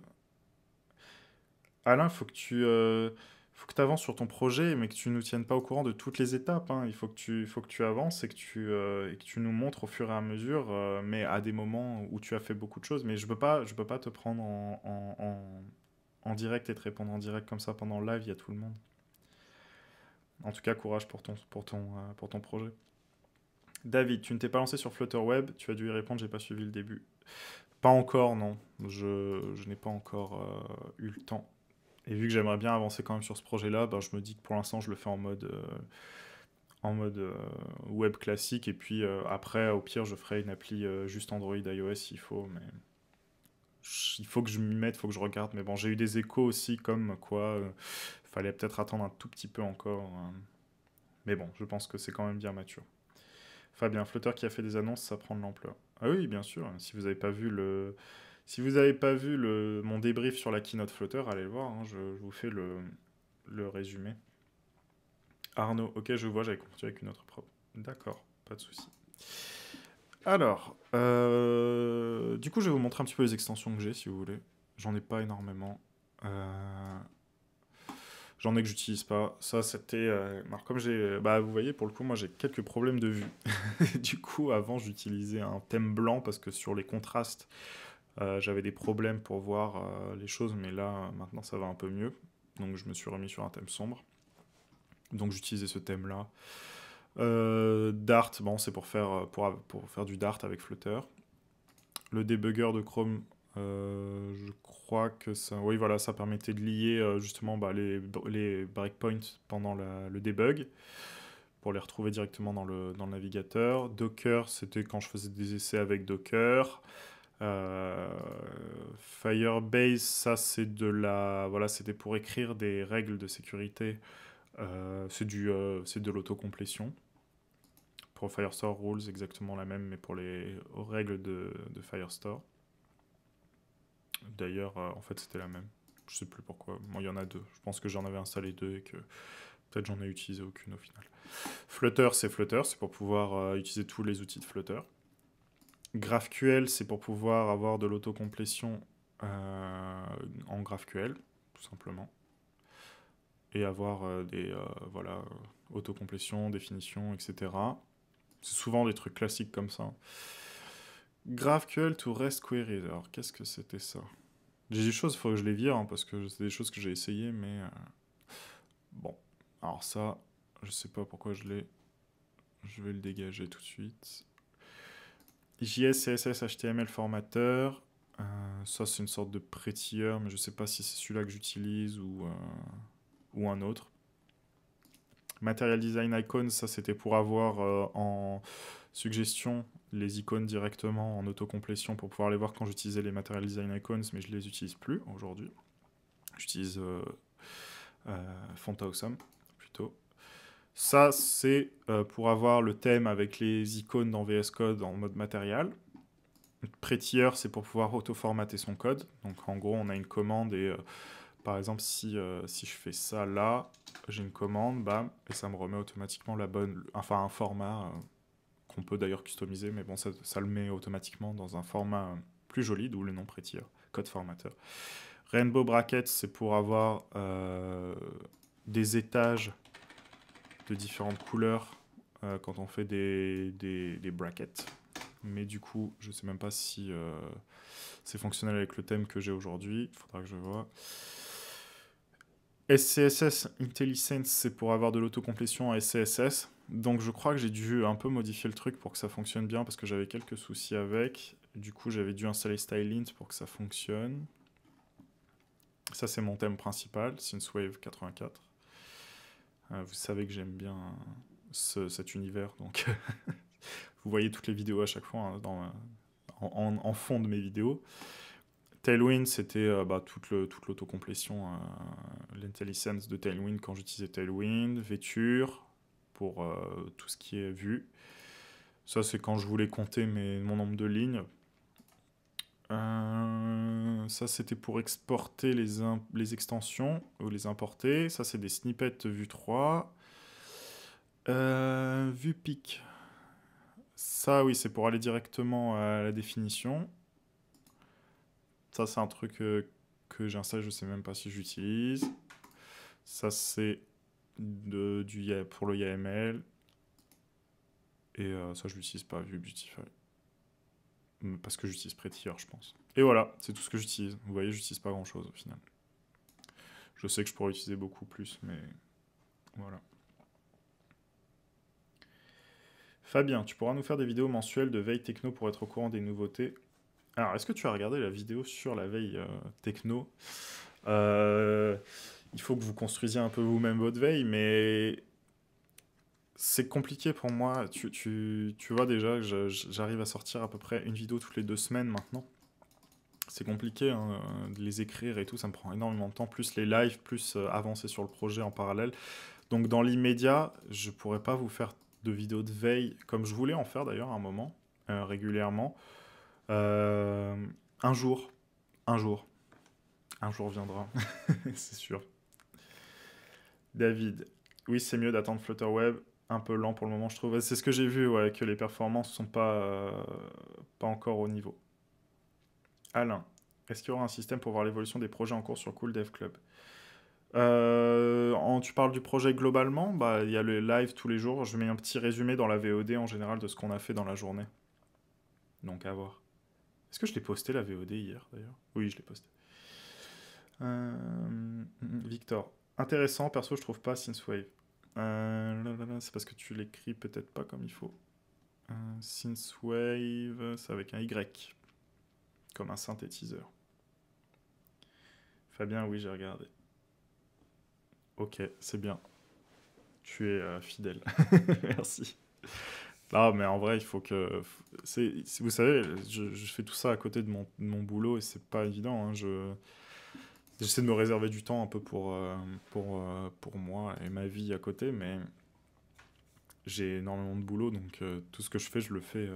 Alain, il faut que tu euh, faut que avances sur ton projet, mais que tu ne nous tiennes pas au courant de toutes les étapes. Hein. Il faut que tu faut que tu avances euh, et que tu nous montres au fur et à mesure, euh, mais à des moments où tu as fait beaucoup de choses. Mais je ne peux pas te prendre en, direct et te répondre en direct comme ça pendant le live. Il y a tout le monde. En tout cas, courage pour ton pour ton projet. David, tu ne t'es pas lancé sur Flutter Web tu as dû y répondre, j'ai pas suivi le début. Pas encore, non. Je, n'ai pas encore euh, eu le temps. Et vu que j'aimerais bien avancer quand même sur ce projet-là, ben, je me dis que pour l'instant, je le fais en mode, euh, euh, web classique. Et puis après, au pire, je ferai une appli juste Android, iOS s'il faut. Mais il faut que je m'y mette, il faut que je regarde. Mais bon, j'ai eu des échos aussi, comme quoi, fallait peut-être attendre un tout petit peu encore. Mais bon, je pense que c'est quand même bien mature. Fabien Flotteur qui a fait des annonces, ça prend de l'ampleur. Ah oui, bien sûr. Si vous n'avez pas vu le, si vous n'avez pas vu le mon débrief sur la keynote Flotteur, allez le voir. Hein. je, vous fais le résumé. Arnaud, ok, je vois, j'avais confondu avec une autre propre. D'accord, pas de souci. Alors, euh, du coup, je vais vous montrer un petit peu les extensions que j'ai, si vous voulez. J'en ai pas énormément. Euh, J'en ai que j'utilise pas. Ça, c'était. Euh, comme j'ai. Bah, vous voyez, pour le coup, moi, j'ai quelques problèmes de vue. du coup, avant, j'utilisais un thème blanc parce que sur les contrastes, euh, j'avais des problèmes pour voir euh, les choses, mais là, maintenant, ça va un peu mieux. Donc, je me suis remis sur un thème sombre. Donc, j'utilisais ce thème-là. Dart, bon, c'est pour faire, pour, pour faire du Dart avec Flutter. Le débugger de Chrome, euh, je crois que ça, oui, voilà, ça permettait de lier euh, justement bah, les, les, breakpoints pendant le debug pour les retrouver directement dans le, dans le navigateur. Docker, c'était quand je faisais des essais avec Docker. Euh, Firebase, ça c'est de la, voilà, c'était pour écrire des règles de sécurité. c'est du, c'est de l'autocomplétion. Pour Firestore Rules, exactement la même, mais pour les règles de, de Firestore. D'ailleurs, euh, en fait, c'était la même. Je sais plus pourquoi. Moi, il y en a deux. Je pense que j'en avais installé deux et que peut-être j'en ai utilisé aucune au final. Flutter, c'est Flutter, c'est pour pouvoir euh, utiliser tous les outils de Flutter. GraphQL, c'est pour pouvoir avoir de l'autocomplétion euh, en GraphQL, tout simplement. Et avoir des voilà, autocomplétion, etc. C'est souvent des trucs classiques comme ça. GraphQL to REST Query. Alors, qu'est-ce que c'était ça J'ai des choses, il faut que je les vire, hein, parce que c'est des choses que j'ai essayé mais... Euh, bon, alors ça, je sais pas pourquoi je l'ai... Je vais le dégager tout de suite. JS, CSS, HTML formateur. Euh, ça, c'est une sorte de prétilleur, mais je ne sais pas si c'est celui-là que j'utilise ou, euh, ou un autre. Material Design Icon, ça, c'était pour avoir en Suggestion, les icônes directement en autocomplétion pour pouvoir les voir quand j'utilisais les Material Design Icons, mais je ne les utilise plus aujourd'hui. J'utilise euh, euh, Font Awesome plutôt. Ça, c'est euh, pour avoir le thème avec les icônes dans VS Code en mode matériel. Prettier, c'est pour pouvoir auto-formater son code. Donc en gros, on a une commande et par exemple, si, si je fais ça là, j'ai une commande, bam, et ça me remet automatiquement la bonne, enfin un format on peut d'ailleurs customiser, mais bon, ça, ça, le met automatiquement dans un format euh, plus joli, d'où le nom prétire, euh, code formateur. Rainbow Bracket, c'est pour avoir euh, des étages de différentes couleurs quand on fait des, des, brackets. Mais du coup, je ne sais même pas si c'est fonctionnel avec le thème que j'ai aujourd'hui. Il faudra que je vois. SCSS IntelliSense, c'est pour avoir de l'autocomplétion à SCSS. Donc je crois que j'ai dû un peu modifier le truc pour que ça fonctionne bien parce que j'avais quelques soucis avec. Du coup j'avais dû installer Stylint pour que ça fonctionne. Ça c'est mon thème principal, Synthwave 84. Euh, vous savez que j'aime bien cet univers, donc vous voyez toutes les vidéos à chaque fois hein, en, fond de mes vidéos. Tailwind, c'était euh, bah, toute l'autocomplétion, euh, l'intelligence de Tailwind quand j'utilisais Tailwind, Vêture pour euh, tout ce qui est vu. Ça, c'est quand je voulais compter mais mon nombre de lignes. Euh, ça, c'était pour exporter les, les extensions ou les importer. Ça, c'est des snippets vue 3. Euh, vue pic. Ça, oui, c'est pour aller directement à la définition. Ça, c'est un truc euh, que, que j'installe, je sais même pas si j'utilise. Ça, c'est de, du, pour le YAML. Et euh, ça, je l'utilise pas, vu Beautify. Parce que j'utilise Prettier, je pense. Et voilà, c'est tout ce que j'utilise. Vous voyez, j'utilise pas grand-chose, au final. Je sais que je pourrais utiliser beaucoup plus, mais voilà. Fabien, tu pourras nous faire des vidéos mensuelles de veille techno pour être au courant des nouveautés. Alors, est-ce que tu as regardé la vidéo sur la veille euh, techno euh, il faut que vous construisiez un peu vous-même votre veille, mais c'est compliqué pour moi. Tu, vois déjà j'arrive à sortir à peu près une vidéo toutes les deux semaines maintenant. C'est compliqué hein, de les écrire et tout, ça me prend énormément de temps, plus les lives, plus euh, avancer sur le projet en parallèle. Donc dans l'immédiat, je ne pourrais pas vous faire de vidéos de veille comme je voulais en faire d'ailleurs à un moment, euh, régulièrement. Euh, un jour, un jour, un jour viendra, c'est sûr. David, oui, c'est mieux d'attendre Flutter Web, Un peu lent pour le moment, je trouve. C'est ce que j'ai vu, que les performances ne sont pas, euh, pas encore au niveau. Alain, est-ce qu'il y aura un système pour voir l'évolution des projets en cours sur Cool Dev Club euh, tu parles du projet globalement, bah, il y a le live tous les jours. Je mets un petit résumé dans la VOD en général de ce qu'on a fait dans la journée. Donc à voir. Est-ce que je l'ai posté la VOD hier d'ailleurs Oui, je l'ai posté. Euh, mm, mm, mm, Victor, intéressant. Perso, je trouve pas Synthwave. Euh, c'est parce que tu l'écris peut-être pas comme il faut. Euh, synthwave, c'est avec un Y, comme un synthétiseur. Fabien, oui, j'ai regardé. Ok, c'est bien. Tu es euh, fidèle. Merci. Non, mais en vrai, il faut que. Vous savez, je, fais tout ça à côté de mon, mon boulot et c'est pas évident. Hein, je J'essaie de me réserver du temps un peu pour, euh, pour, euh, pour moi et ma vie à côté, mais j'ai énormément de boulot, donc euh, tout ce que je fais, je le fais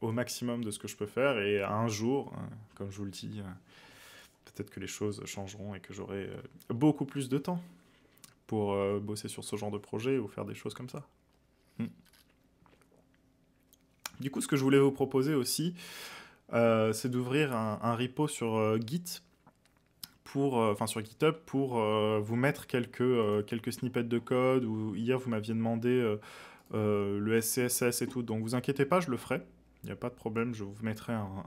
au maximum de ce que je peux faire. Et un jour, comme je vous le dis, peut-être que les choses changeront et que j'aurai beaucoup plus de temps pour bosser sur ce genre de projet ou faire des choses comme ça. Hmm. Du coup, ce que je voulais vous proposer aussi, c'est d'ouvrir un, repo sur Git pour, euh, enfin sur GitHub pour euh, vous mettre quelques, euh, quelques snippets de code. Ou hier, vous m'aviez demandé le SCSS et tout. Donc, vous inquiétez pas, je le ferai. Il n'y a pas de problème, je vous mettrai un,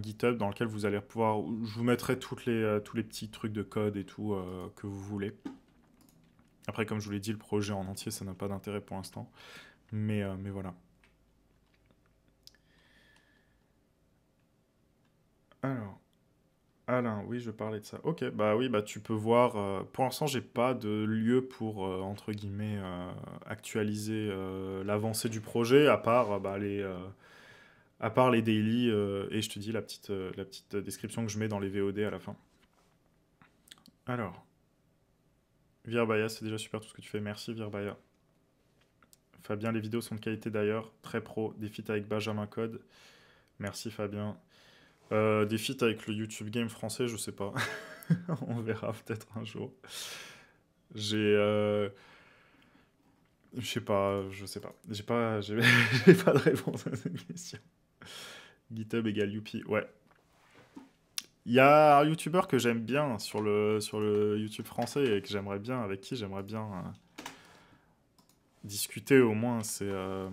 GitHub dans lequel vous allez pouvoir. Je vous mettrai toutes les, tous les petits trucs de code et tout que vous voulez. Après, comme je vous l'ai dit, le projet en entier, ça n'a pas d'intérêt pour l'instant. Mais, mais voilà. Alors. Alain, oui, je parlais de ça. Ok, bah oui, bah tu peux voir. Euh, pour l'instant, j'ai pas de lieu pour euh, entre guillemets euh, actualiser l'avancée du projet, à part bah, les, à part les daily et je te dis la petite, la petite description que je mets dans les VOD à la fin. Alors, Virbaya, c'est déjà super tout ce que tu fais. Merci Virbaya. Fabien, les vidéos sont de qualité d'ailleurs, très pro. Des avec Benjamin Code. Merci Fabien. Euh, des feats avec le YouTube game français, je sais pas. On verra peut-être un jour. J'ai. Euh, je sais pas, je sais pas. J'ai pas, pas de réponse à cette question. GitHub égale Youpi, ouais. Il y a un YouTuber que j'aime bien sur le, sur le YouTube français et que j'aimerais bien, avec qui j'aimerais bien euh, discuter au moins, c'est. Euh,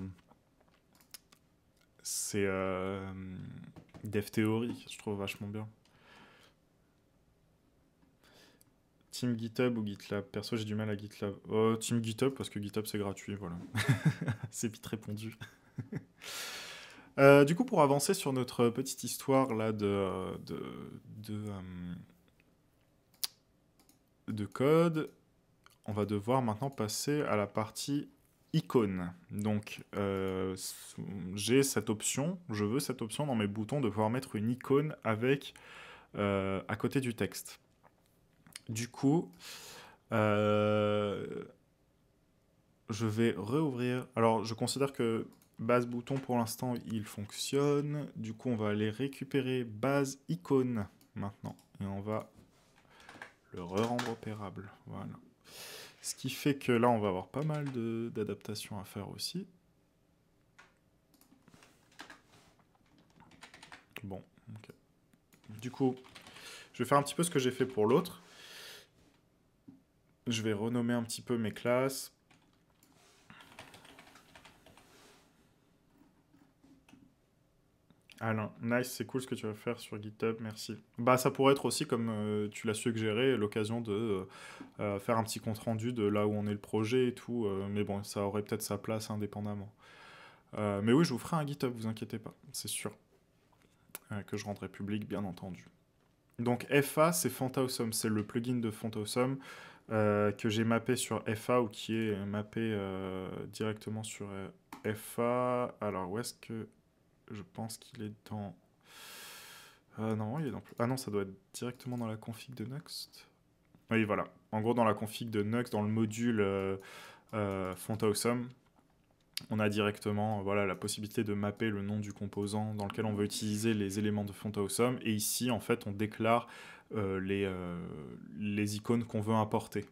c'est euh, Dev je trouve vachement bien. Team GitHub ou GitLab Perso, j'ai du mal à GitLab. Oh, team GitHub, parce que GitHub, c'est gratuit, voilà. c'est vite répondu. Euh, du coup, pour avancer sur notre petite histoire là de, de, de euh, code, on va devoir maintenant passer à la partie icône. Donc euh, j'ai cette option, je veux cette option dans mes boutons de pouvoir mettre une icône avec euh, à côté du texte. Du coup, euh, je vais réouvrir. Alors je considère que base bouton pour l'instant il fonctionne. Du coup on va aller récupérer base icône maintenant et on va le rendre opérable. Voilà. Ce qui fait que là, on va avoir pas mal d'adaptations à faire aussi. Bon, ok. Du coup, je vais faire un petit peu ce que j'ai fait pour l'autre. Je vais renommer un petit peu mes classes Alain, nice, c'est cool ce que tu vas faire sur GitHub, merci. Bah, ça pourrait être aussi, comme euh, tu l'as suggéré, l'occasion de euh, euh, faire un petit compte rendu de là où on est le projet et tout, mais bon, ça aurait peut-être sa place indépendamment. mais oui, je vous ferai un GitHub, vous inquiétez pas, c'est sûr. que je rendrai public, bien entendu. Donc FA, c'est Fantawesome, c'est le plugin de Fantawesome que j'ai mappé sur FA ou qui est mappé directement sur FA. Alors, où est-ce que je pense qu'il est dans. Euh, non, il est Ah non, ça doit être directement dans la config de Next Oui, voilà. En gros, dans la config de Next dans le module euh, euh on a directement voilà, la possibilité de mapper le nom du composant dans lequel on veut utiliser les éléments de font Et ici, en fait, on déclare euh, les, les icônes qu'on veut importer.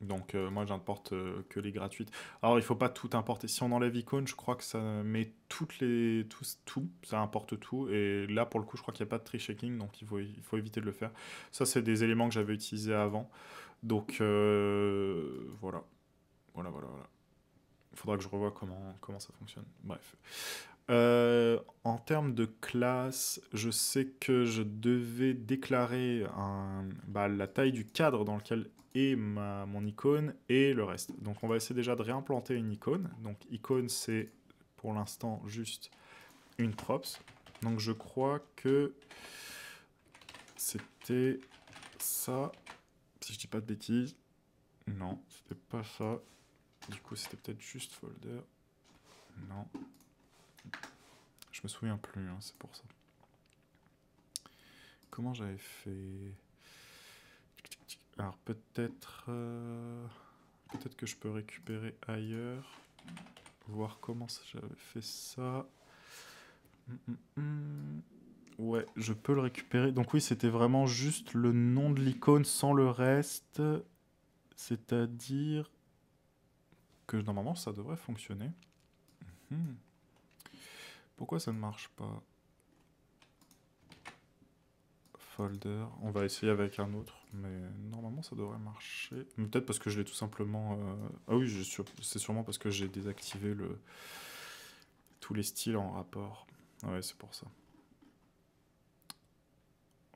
Donc euh, moi j'importe euh, que les gratuites. Alors il faut pas tout importer. Si on enlève Icon, je crois que ça met toutes les tous tout, ça importe tout. Et là pour le coup je crois qu'il n'y a pas de tree shaking donc il faut il faut éviter de le faire. Ça c'est des éléments que j'avais utilisés avant. Donc euh, voilà, voilà voilà voilà. Il faudra que je revoie comment comment ça fonctionne. Bref. en termes de classe, je sais que je devais déclarer un, bah, la taille du cadre dans lequel et ma, mon icône et le reste. Donc on va essayer déjà de réimplanter une icône. Donc icône c'est pour l'instant juste une props. Donc je crois que c'était ça, si je dis pas de bêtises. Non, c'était pas ça. Du coup c'était peut-être juste folder. Non. Je me souviens plus, hein, c'est pour ça. Comment j'avais fait... Alors peut-être euh, peut-être que je peux récupérer ailleurs, voir comment j'avais fait ça. Hum, hum, hum. Ouais, je peux le récupérer. Donc oui, c'était vraiment juste le nom de l'icône sans le reste. C'est-à-dire que normalement ça devrait fonctionner. Pourquoi ça ne marche pas On va essayer avec un autre, mais normalement ça devrait marcher. Peut-être parce que je l'ai tout simplement... Euh, ah oui, c'est sûrement parce que j'ai désactivé le... tous les styles en rapport. Ouais, c'est pour ça.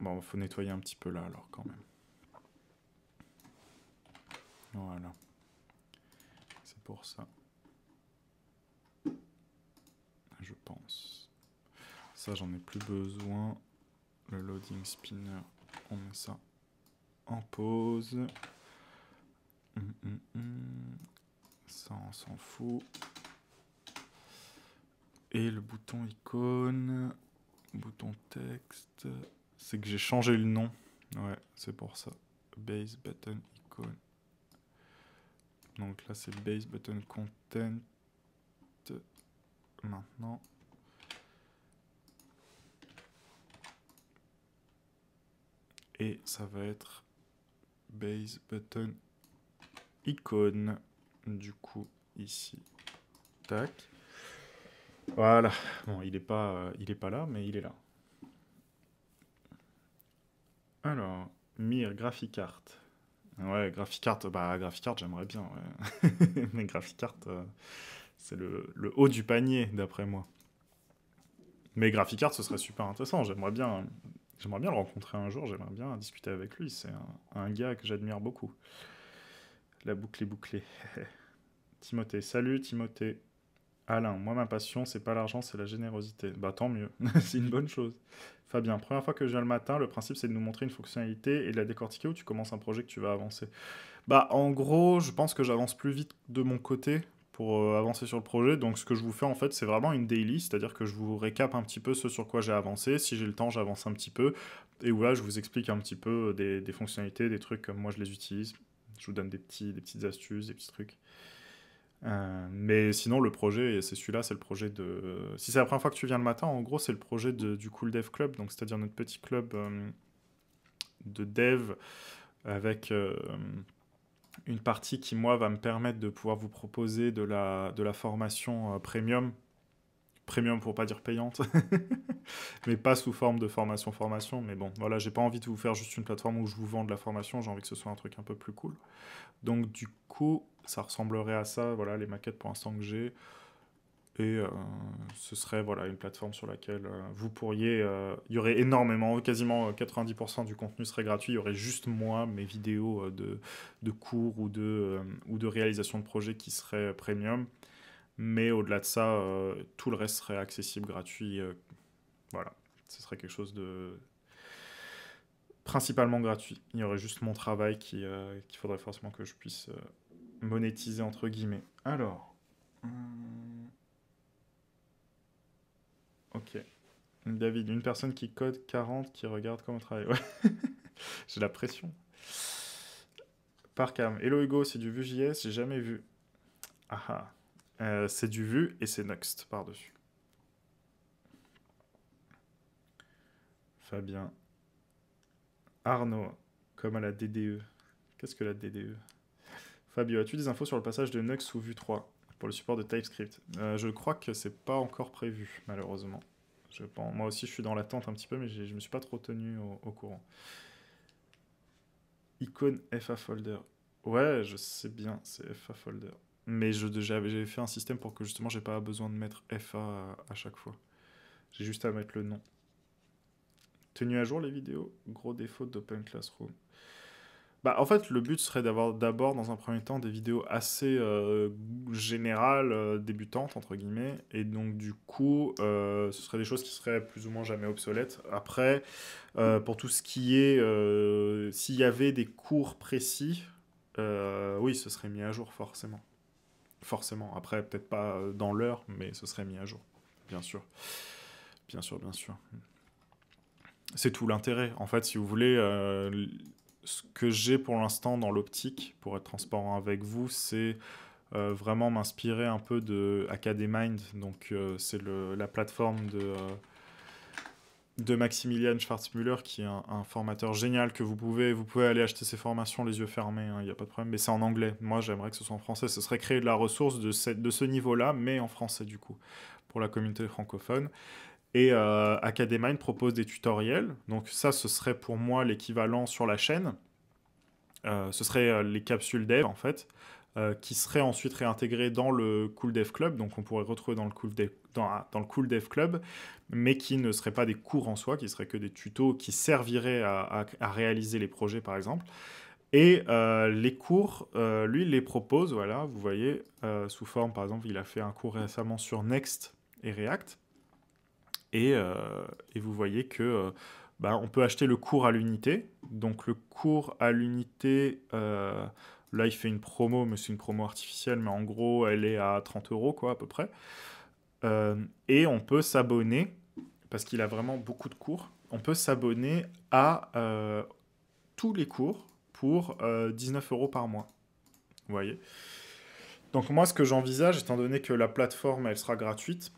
Bon, faut nettoyer un petit peu là alors quand même. Voilà. C'est pour ça. Je pense. Ça, j'en ai plus besoin le loading spinner, on met ça en pause. Hum, hum, hum. Ça, on s'en fout. Et le bouton icône, bouton texte, c'est que j'ai changé le nom. Ouais, c'est pour ça. Base button icône. Donc là, c'est base button content. Maintenant, et ça va être base button icône. Du coup, ici, tac. Voilà. Bon, il n'est pas, euh, il est pas là, mais il est là. Alors, Mir Graphicart. Ouais, Graphicart, bah Graphic card j'aimerais bien. mais graphic card euh, c'est le, le, haut du panier, d'après moi. Mais Graphic card ce serait super intéressant. J'aimerais bien J'aimerais bien le rencontrer un jour, j'aimerais bien discuter avec lui. C'est un, gars que j'admire beaucoup. La boucle est bouclée. Timothée, salut Timothée. Alain, moi ma passion, c'est pas l'argent, c'est la générosité. Bah tant mieux, c'est une bonne chose. Fabien, première fois que je viens le matin, le principe c'est de nous montrer une fonctionnalité et de la décortiquer ou tu commences un projet que tu vas avancer. Bah en gros, je pense que j'avance plus vite de mon côté pour euh, avancer sur le projet. Donc ce que je vous fais en fait, c'est vraiment une daily, c'est-à-dire que je vous récap un petit peu ce sur quoi j'ai avancé. Si j'ai le temps, j'avance un petit peu. Et où là, je vous explique un petit peu euh, des, fonctionnalités, des trucs comme moi je les utilise. Je vous donne des, petits, des petites astuces, des petits trucs. Euh, mais sinon, le projet, c'est celui-là, c'est le projet de... Si c'est la première fois que tu viens le matin, en gros, c'est le projet du Cool Dev Club, donc c'est-à-dire notre petit club de dev avec une partie qui, moi, va me permettre de pouvoir vous proposer de la, formation euh, premium. Premium pour pas dire payante, mais pas sous forme de formation-formation. Mais bon, voilà, j'ai pas envie de vous faire juste une plateforme où je vous vends de la formation, j'ai envie que ce soit un truc un peu plus cool. Donc, du coup, ça ressemblerait à ça, voilà, les maquettes pour l'instant que j'ai. Et euh, ce serait voilà, une plateforme sur laquelle euh, vous pourriez... Euh, il y aurait énormément, quasiment 90% du contenu serait gratuit. Il y aurait juste moi, mes vidéos de, cours ou de, ou de réalisation de projets qui seraient premium. Mais au-delà de ça, tout le reste serait accessible, gratuit. voilà, ce serait quelque chose de principalement gratuit. Il y aurait juste mon travail qu'il faudrait forcément que je puisse monétiser entre guillemets. Alors. Hum, Ok. David, une personne qui code 40, qui regarde comment on travaille. Ouais. J'ai la pression. Parcam. Hello Hugo, c'est du Vue.js j'ai jamais vu. Ah, ah. Euh, c'est du Vue et c'est Next par-dessus. Fabien. Arnaud, comme à la DDE. Qu'est-ce que la DDE Fabio, as-tu des infos sur le passage de Next ou Vue 3 le support de TypeScript. Euh, je crois que c'est pas encore prévu, malheureusement. Je pense. Moi aussi, je suis dans l'attente un petit peu, mais je me suis pas trop tenu au, courant. Icône FA Folder. Ouais, je sais bien, c'est FA Folder. Mais j'ai fait un système pour que justement, j'ai pas besoin de mettre FA à, chaque fois. J'ai juste à mettre le nom. Tenu à jour les vidéos, gros défaut d'Open Classroom. Bah, en fait, le but serait d'avoir d'abord, dans un premier temps, des vidéos assez euh, générales, euh, débutantes, entre guillemets. Et donc, du coup, euh, ce serait des choses qui seraient plus ou moins jamais obsolètes. Après, pour tout ce qui est. S'il y avait des cours précis, oui, ce serait mis à jour, forcément. Forcément. Après, peut-être pas dans l'heure, mais ce serait mis à jour. Bien sûr. Bien sûr, bien sûr. C'est tout l'intérêt. En fait, si vous voulez ce que j'ai pour l'instant dans l'optique, pour être transparent avec vous, c'est euh, vraiment m'inspirer un peu de Academind. Donc, euh, c'est la plateforme de, euh, de Maximilian Schwarzmüller, qui est un, formateur génial que vous pouvez. Vous pouvez aller acheter ses formations les yeux fermés, hein, il n'y a pas de problème. Mais c'est en anglais. Moi, j'aimerais que ce soit en français. Ce serait créer de la ressource de, de ce niveau-là, mais en français, du coup, pour la communauté francophone. Et euh, Academine propose des tutoriels. Donc ça, ce serait pour moi l'équivalent sur la chaîne. Euh, ce serait euh, les capsules dev, en fait, qui seraient ensuite réintégrées dans le Cool Dev Club. Donc on pourrait retrouver dans le Cool Dev, ah, dans, le cool dev Club, mais qui ne seraient pas des cours en soi, qui seraient que des tutos qui serviraient à, réaliser les projets, par exemple. Et les cours, lui, il les propose, voilà, vous voyez, sous forme, par exemple, il a fait un cours récemment sur Next et React. Euh, et, vous voyez que euh, bah, on peut acheter le cours à l'unité. Donc le cours à l'unité, euh, là il fait une promo, mais c'est une promo artificielle, mais en gros elle est à 30 euros quoi à peu près. et on peut s'abonner, parce qu'il a vraiment beaucoup de cours, on peut s'abonner à tous les cours pour 19 euros par mois. Vous voyez donc moi ce que j'envisage, étant donné que la plateforme elle sera gratuite,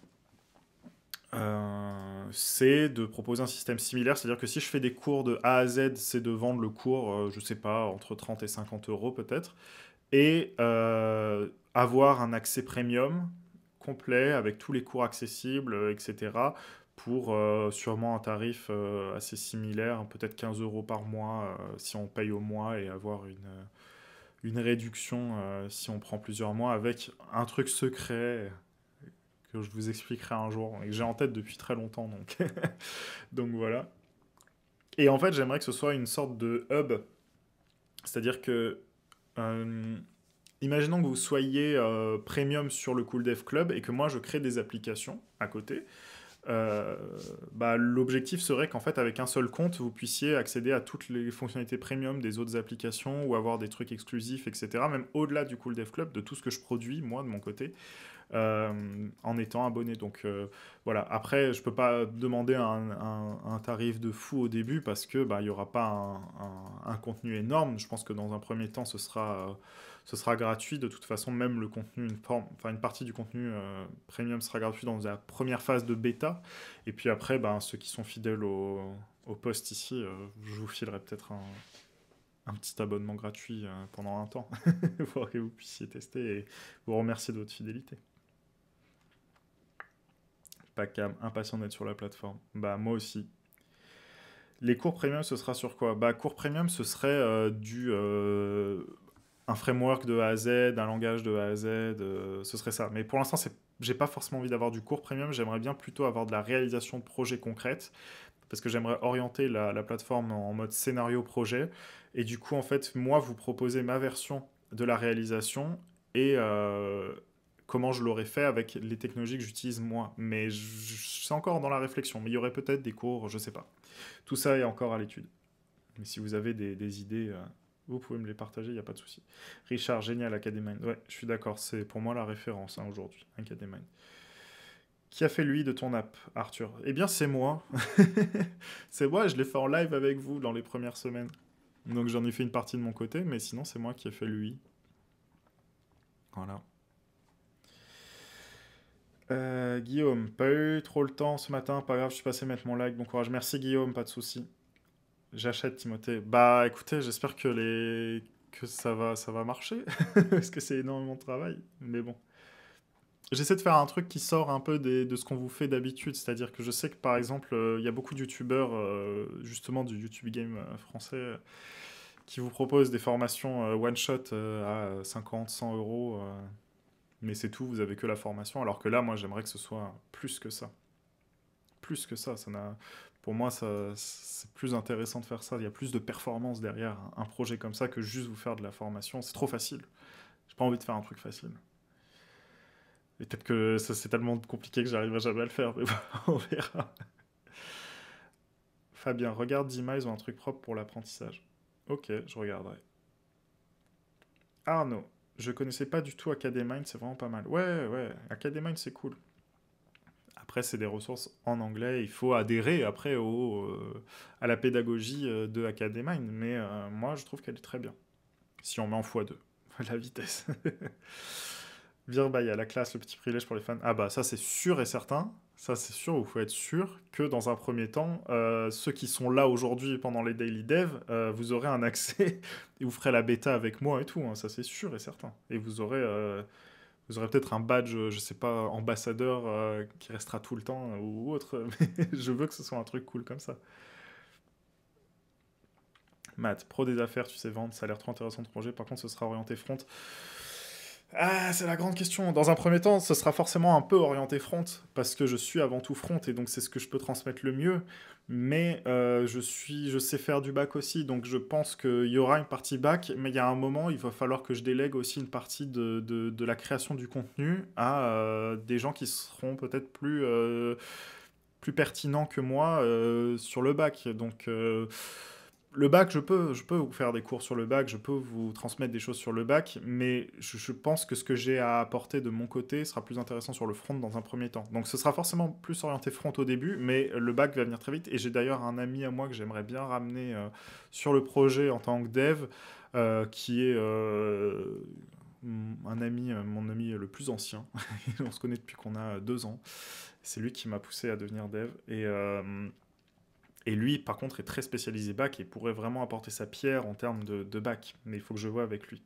euh, c'est de proposer un système similaire, c'est-à-dire que si je fais des cours de A à Z, c'est de vendre le cours, euh, je ne sais pas, entre 30 et 50 euros peut-être, et euh, avoir un accès premium complet avec tous les cours accessibles, etc., pour sûrement un tarif assez similaire, peut-être 15 euros par mois si on paye au mois et avoir une, une réduction si on prend plusieurs mois avec un truc secret que je vous expliquerai un jour et que j'ai en tête depuis très longtemps. Donc, donc voilà. Et en fait, j'aimerais que ce soit une sorte de hub. C'est-à-dire que, euh, imaginons que vous soyez euh, premium sur le Cool Dev Club et que moi je crée des applications à côté. Euh, bah, l'objectif serait qu'en fait avec un seul compte vous puissiez accéder à toutes les fonctionnalités premium des autres applications ou avoir des trucs exclusifs etc même au-delà du Cool Dev Club de tout ce que je produis moi de mon côté euh, en étant abonné. Donc euh, voilà, après, je ne peux pas demander un, tarif de fou au début parce que bah, il y aura pas un, contenu énorme. Je pense que dans un premier temps, ce sera ce sera gratuit. De toute façon, même le contenu, une, forme, une partie du contenu euh, premium sera gratuit dans la première phase de bêta. Et puis après, bah, ceux qui sont fidèles au, poste ici, je vous filerai peut-être un, petit abonnement gratuit pendant un temps pour que vous puissiez tester et vous remercier de votre fidélité pas impatient d'être sur la plateforme. Bah moi aussi. Les cours premium, ce sera sur quoi Bah cours premium, ce serait euh, du euh, un framework de A à Z, un langage de A à Z, euh, ce serait ça. Mais pour l'instant, c'est j'ai pas forcément envie d'avoir du cours premium, j'aimerais bien plutôt avoir de la réalisation de projets concrètes, parce que j'aimerais orienter la, plateforme en, mode scénario-projet, et du coup, en fait, moi, vous proposer ma version de la réalisation, et, comment je l'aurais fait avec les technologies que j'utilise moi. Mais c'est encore dans la réflexion. Mais il y aurait peut-être des cours, je ne sais pas. Tout ça est encore à l'étude. Mais si vous avez des, idées, euh, vous pouvez me les partager, il n'y a pas de souci. Richard, génial, Academy. Ouais, je suis d'accord, c'est pour moi la référence hein, aujourd'hui, Academy. Qui a fait lui de ton app, Arthur Eh bien, c'est moi. c'est moi, je l'ai fait en live avec vous dans les premières semaines. Donc j'en ai fait une partie de mon côté, mais sinon, c'est moi qui ai fait lui. Voilà. Euh, Guillaume, pas eu trop le temps ce matin, pas grave, je suis passé mettre mon like, bon courage. Merci Guillaume, pas de souci. J'achète Timothée. Bah écoutez, j'espère que les que ça va ça va marcher parce que c'est énormément de travail, mais bon. J'essaie de faire un truc qui sort un peu de ce qu'on vous fait d'habitude, c'est-à-dire que je sais que par exemple, euh, il y a beaucoup de youtubeurs euh, justement du YouTube game français qui vous proposent des formations one shot à 50 100 euros mais c'est tout, vous avez que la formation. Alors que là, moi, j'aimerais que ce soit plus que ça. Plus que ça. ça n'a... Pour moi, c'est plus intéressant de faire ça. Il y a plus de performance derrière un projet comme ça que juste vous faire de la formation. C'est trop facile. J'ai pas envie de faire un truc facile. Et peut-être que c'est tellement compliqué que j'arriverai jamais à le faire, mais on verra. Fabien, regarde Dima, ils ont un truc propre pour l'apprentissage. Ok, je regarderai. Arnaud, je connaissais pas du tout Academind, c'est vraiment pas mal. Ouais, ouais, Academind, c'est cool. Après, c'est des ressources en anglais. Il faut adhérer après au, euh, à la pédagogie euh, de Academind. Mais euh, moi, je trouve qu'elle est très bien. Si on met en x2, la vitesse dire bah, la classe, le petit privilège pour les fans. Ah bah ça c'est sûr et certain. Ça c'est sûr, vous faut être sûr que dans un premier temps, euh, ceux qui sont là aujourd'hui pendant les daily dev, euh, vous aurez un accès et vous ferez la bêta avec moi et tout. Hein. ça c'est sûr et certain. Et vous aurez, euh, vous aurez peut-être un badge, je sais pas, ambassadeur qui restera tout le temps ou autre. Mais je veux que ce soit un truc cool comme ça. Matt, pro des affaires, tu sais vendre, ça a l'air trop intéressant de projet. Par contre, ce sera orienté front. Ah, c'est la grande question. Dans un premier temps, ce sera forcément un peu orienté front, parce que je suis avant tout front, et donc c'est ce que je peux transmettre le mieux. Mais euh, je, suis, je sais faire du bac aussi, donc je pense qu'il y aura une partie back, mais il y a un moment, il va falloir que je délègue aussi une partie de, la création du contenu à euh, des gens qui seront peut-être plus, euh, plus pertinents que moi sur le bac. Donc le bac, je peux, je peux vous faire des cours sur le bac, je peux vous transmettre des choses sur le bac, mais je, pense que ce que j'ai à apporter de mon côté sera plus intéressant sur le front dans un premier temps. Donc ce sera forcément plus orienté front au début, mais le bac va venir très vite. Et j'ai d'ailleurs un ami à moi que j'aimerais bien ramener euh, sur le projet en tant que dev, euh, qui est euh, un ami, mon ami le plus ancien. On se connaît depuis qu'on a deux ans. C'est lui qui m'a poussé à devenir dev. Et et lui, par contre, est très spécialisé BAC et pourrait vraiment apporter sa pierre en termes de, BAC. Mais il faut que je vois avec lui.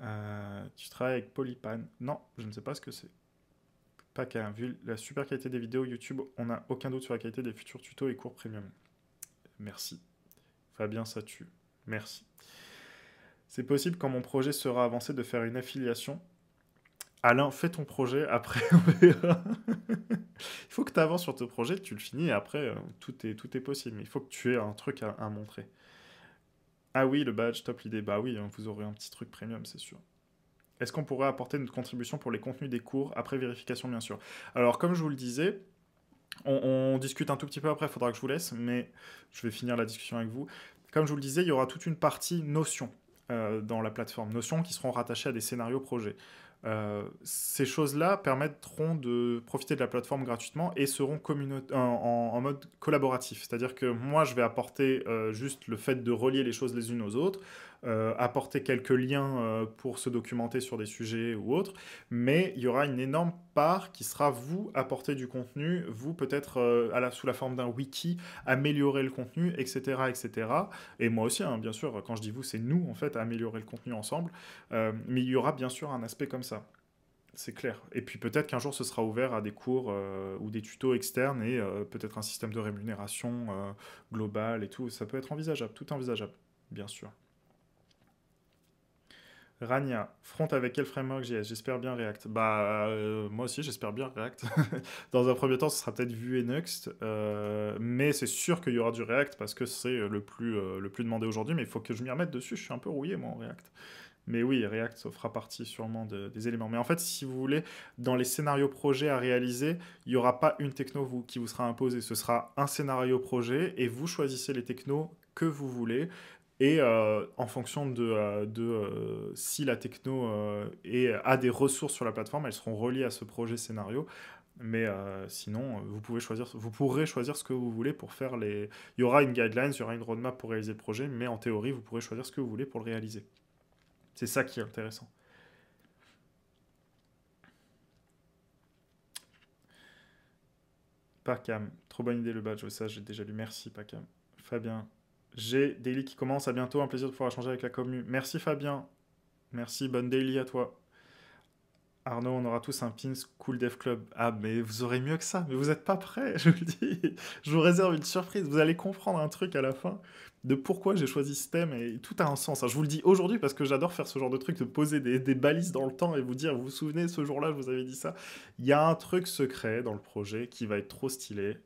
Euh, tu travailles avec Polypan Non, je ne sais pas ce que c'est. Pas qu'à vu la super qualité des vidéos YouTube, on n'a aucun doute sur la qualité des futurs tutos et cours premium. Merci. Fabien, ça Merci. C'est possible quand mon projet sera avancé de faire une affiliation Alain, fais ton projet, après on verra. il faut que tu avances sur ton projet, tu le finis, et après euh, tout, est, tout est possible. Mais il faut que tu aies un truc à, montrer. Ah oui, le badge, top l'idée. Bah oui, hein, vous aurez un petit truc premium, c'est sûr. Est-ce qu'on pourrait apporter notre contribution pour les contenus des cours, après vérification, bien sûr Alors, comme je vous le disais, on, discute un tout petit peu après, il faudra que je vous laisse, mais je vais finir la discussion avec vous. Comme je vous le disais, il y aura toute une partie notion euh, dans la plateforme, notions qui seront rattachées à des scénarios projets. Euh, ces choses-là permettront de profiter de la plateforme gratuitement et seront euh, en, mode collaboratif. C'est-à-dire que moi, je vais apporter euh, juste le fait de relier les choses les unes aux autres. Euh, apporter quelques liens euh, pour se documenter sur des sujets ou autres, mais il y aura une énorme part qui sera vous apporter du contenu, vous peut-être euh, à la, sous la forme d'un wiki, améliorer le contenu, etc. etc. Et moi aussi, hein, bien sûr, quand je dis vous, c'est nous en fait, à améliorer le contenu ensemble, mais il y aura bien sûr un aspect comme ça. C'est clair. Et puis peut-être qu'un jour ce sera ouvert à des cours ou des tutos externes et peut-être un système de rémunération globale global et tout. Ça peut être envisageable, tout envisageable, bien sûr. Rania, front avec quel framework JS J'espère bien React. Bah, euh, moi aussi, j'espère bien React. Dans un premier temps, ce sera peut-être Vue et Next, euh, mais c'est sûr qu'il y aura du React parce que c'est euh, le, plus le plus demandé aujourd'hui, mais il faut que je m'y remette dessus, je suis un peu rouillé moi en React. Mais oui, React fera partie sûrement des éléments. Mais en fait, si vous voulez, dans les scénarios projets à réaliser, il n'y aura pas une techno vous, qui vous sera imposée. Ce sera un scénario projet et vous choisissez les technos que vous voulez. Et euh, en fonction de, euh, euh, si la techno a des ressources sur la plateforme, elles seront reliées à ce projet scénario. Mais sinon, vous, pouvez choisir, vous pourrez choisir ce que vous voulez pour faire les... Il y aura une guideline, il y aura une roadmap pour réaliser le projet, mais en théorie, vous pourrez choisir ce que vous voulez pour le réaliser. C'est ça qui est intéressant. Pacam, trop bonne idée le badge, ça j'ai déjà lu, merci Pacam. Fabien, j'ai Daily qui commence. À bientôt. Un plaisir de pouvoir échanger avec la commune. Merci Fabien. Merci. Bonne Daily à toi. Arnaud, on aura tous un pins Cool Dev Club. Ah, mais vous aurez mieux que ça. Mais vous n'êtes pas prêt, je vous le dis. Je vous réserve une surprise. Vous allez comprendre un truc à la fin de pourquoi j'ai choisi ce thème. Et tout a un sens. Je vous le dis aujourd'hui parce que j'adore faire ce genre de truc, de poser des, des, balises dans le temps et vous dire, vous vous souvenez, ce jour-là, je vous avais dit ça. Il y a un truc secret dans le projet qui va être trop stylé.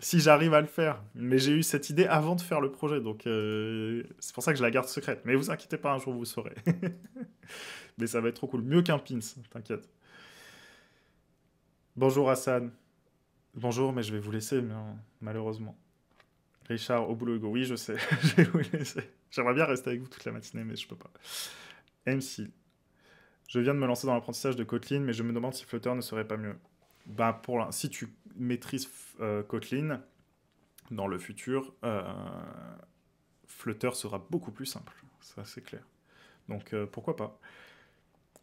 Si j'arrive à le faire. Mais j'ai eu cette idée avant de faire le projet, donc euh, c'est pour ça que je la garde secrète. Mais vous inquiétez pas, un jour vous saurez. Mais ça va être trop cool. Mieux qu'un pins, t'inquiète. Bonjour Hassan. Bonjour, mais je vais vous laisser, malheureusement. Richard, au boulot, Oui, je sais, je vais vous laisser. J'aimerais bien rester avec vous toute la matinée, mais je peux pas. MC. Je viens de me lancer dans l'apprentissage de Kotlin, mais je me demande si Flutter ne serait pas mieux bah pour, si tu maîtrises euh, Kotlin, dans le futur, euh, Flutter sera beaucoup plus simple. Ça, c'est clair. Donc, euh, pourquoi pas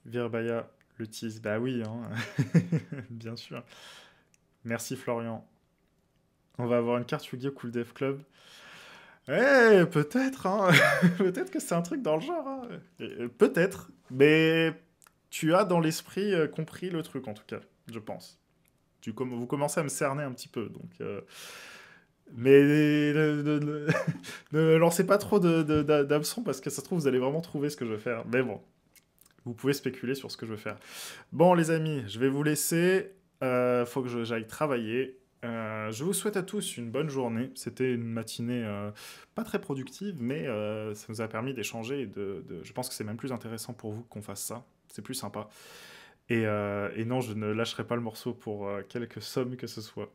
Virbaya, tease, Bah oui, hein. bien sûr. Merci, Florian. On va avoir une carte yu gi Cool Dev Club. Eh, peut-être, hein. peut-être que c'est un truc dans le genre. Hein. Peut-être, mais tu as dans l'esprit compris le truc en tout cas, je pense vous commencez à me cerner un petit peu. Donc, euh, mais ne lancez pas trop d'absents parce que ça se trouve, vous allez vraiment trouver ce que je veux faire. Mais bon, vous pouvez spéculer sur ce que je veux faire. Bon, les amis, je vais vous laisser. Il euh, faut que j'aille travailler. Euh, je vous souhaite à tous une bonne journée. C'était une matinée pas très productive, mais ça nous a permis d'échanger. de, Je pense que c'est même plus intéressant pour vous qu'on fasse ça. C'est plus sympa. Euh, et, non, je ne lâcherai pas le morceau pour euh, quelque somme que ce soit.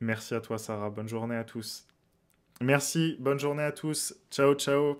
Merci à toi, Sarah. Bonne journée à tous. Merci, bonne journée à tous. Ciao, ciao.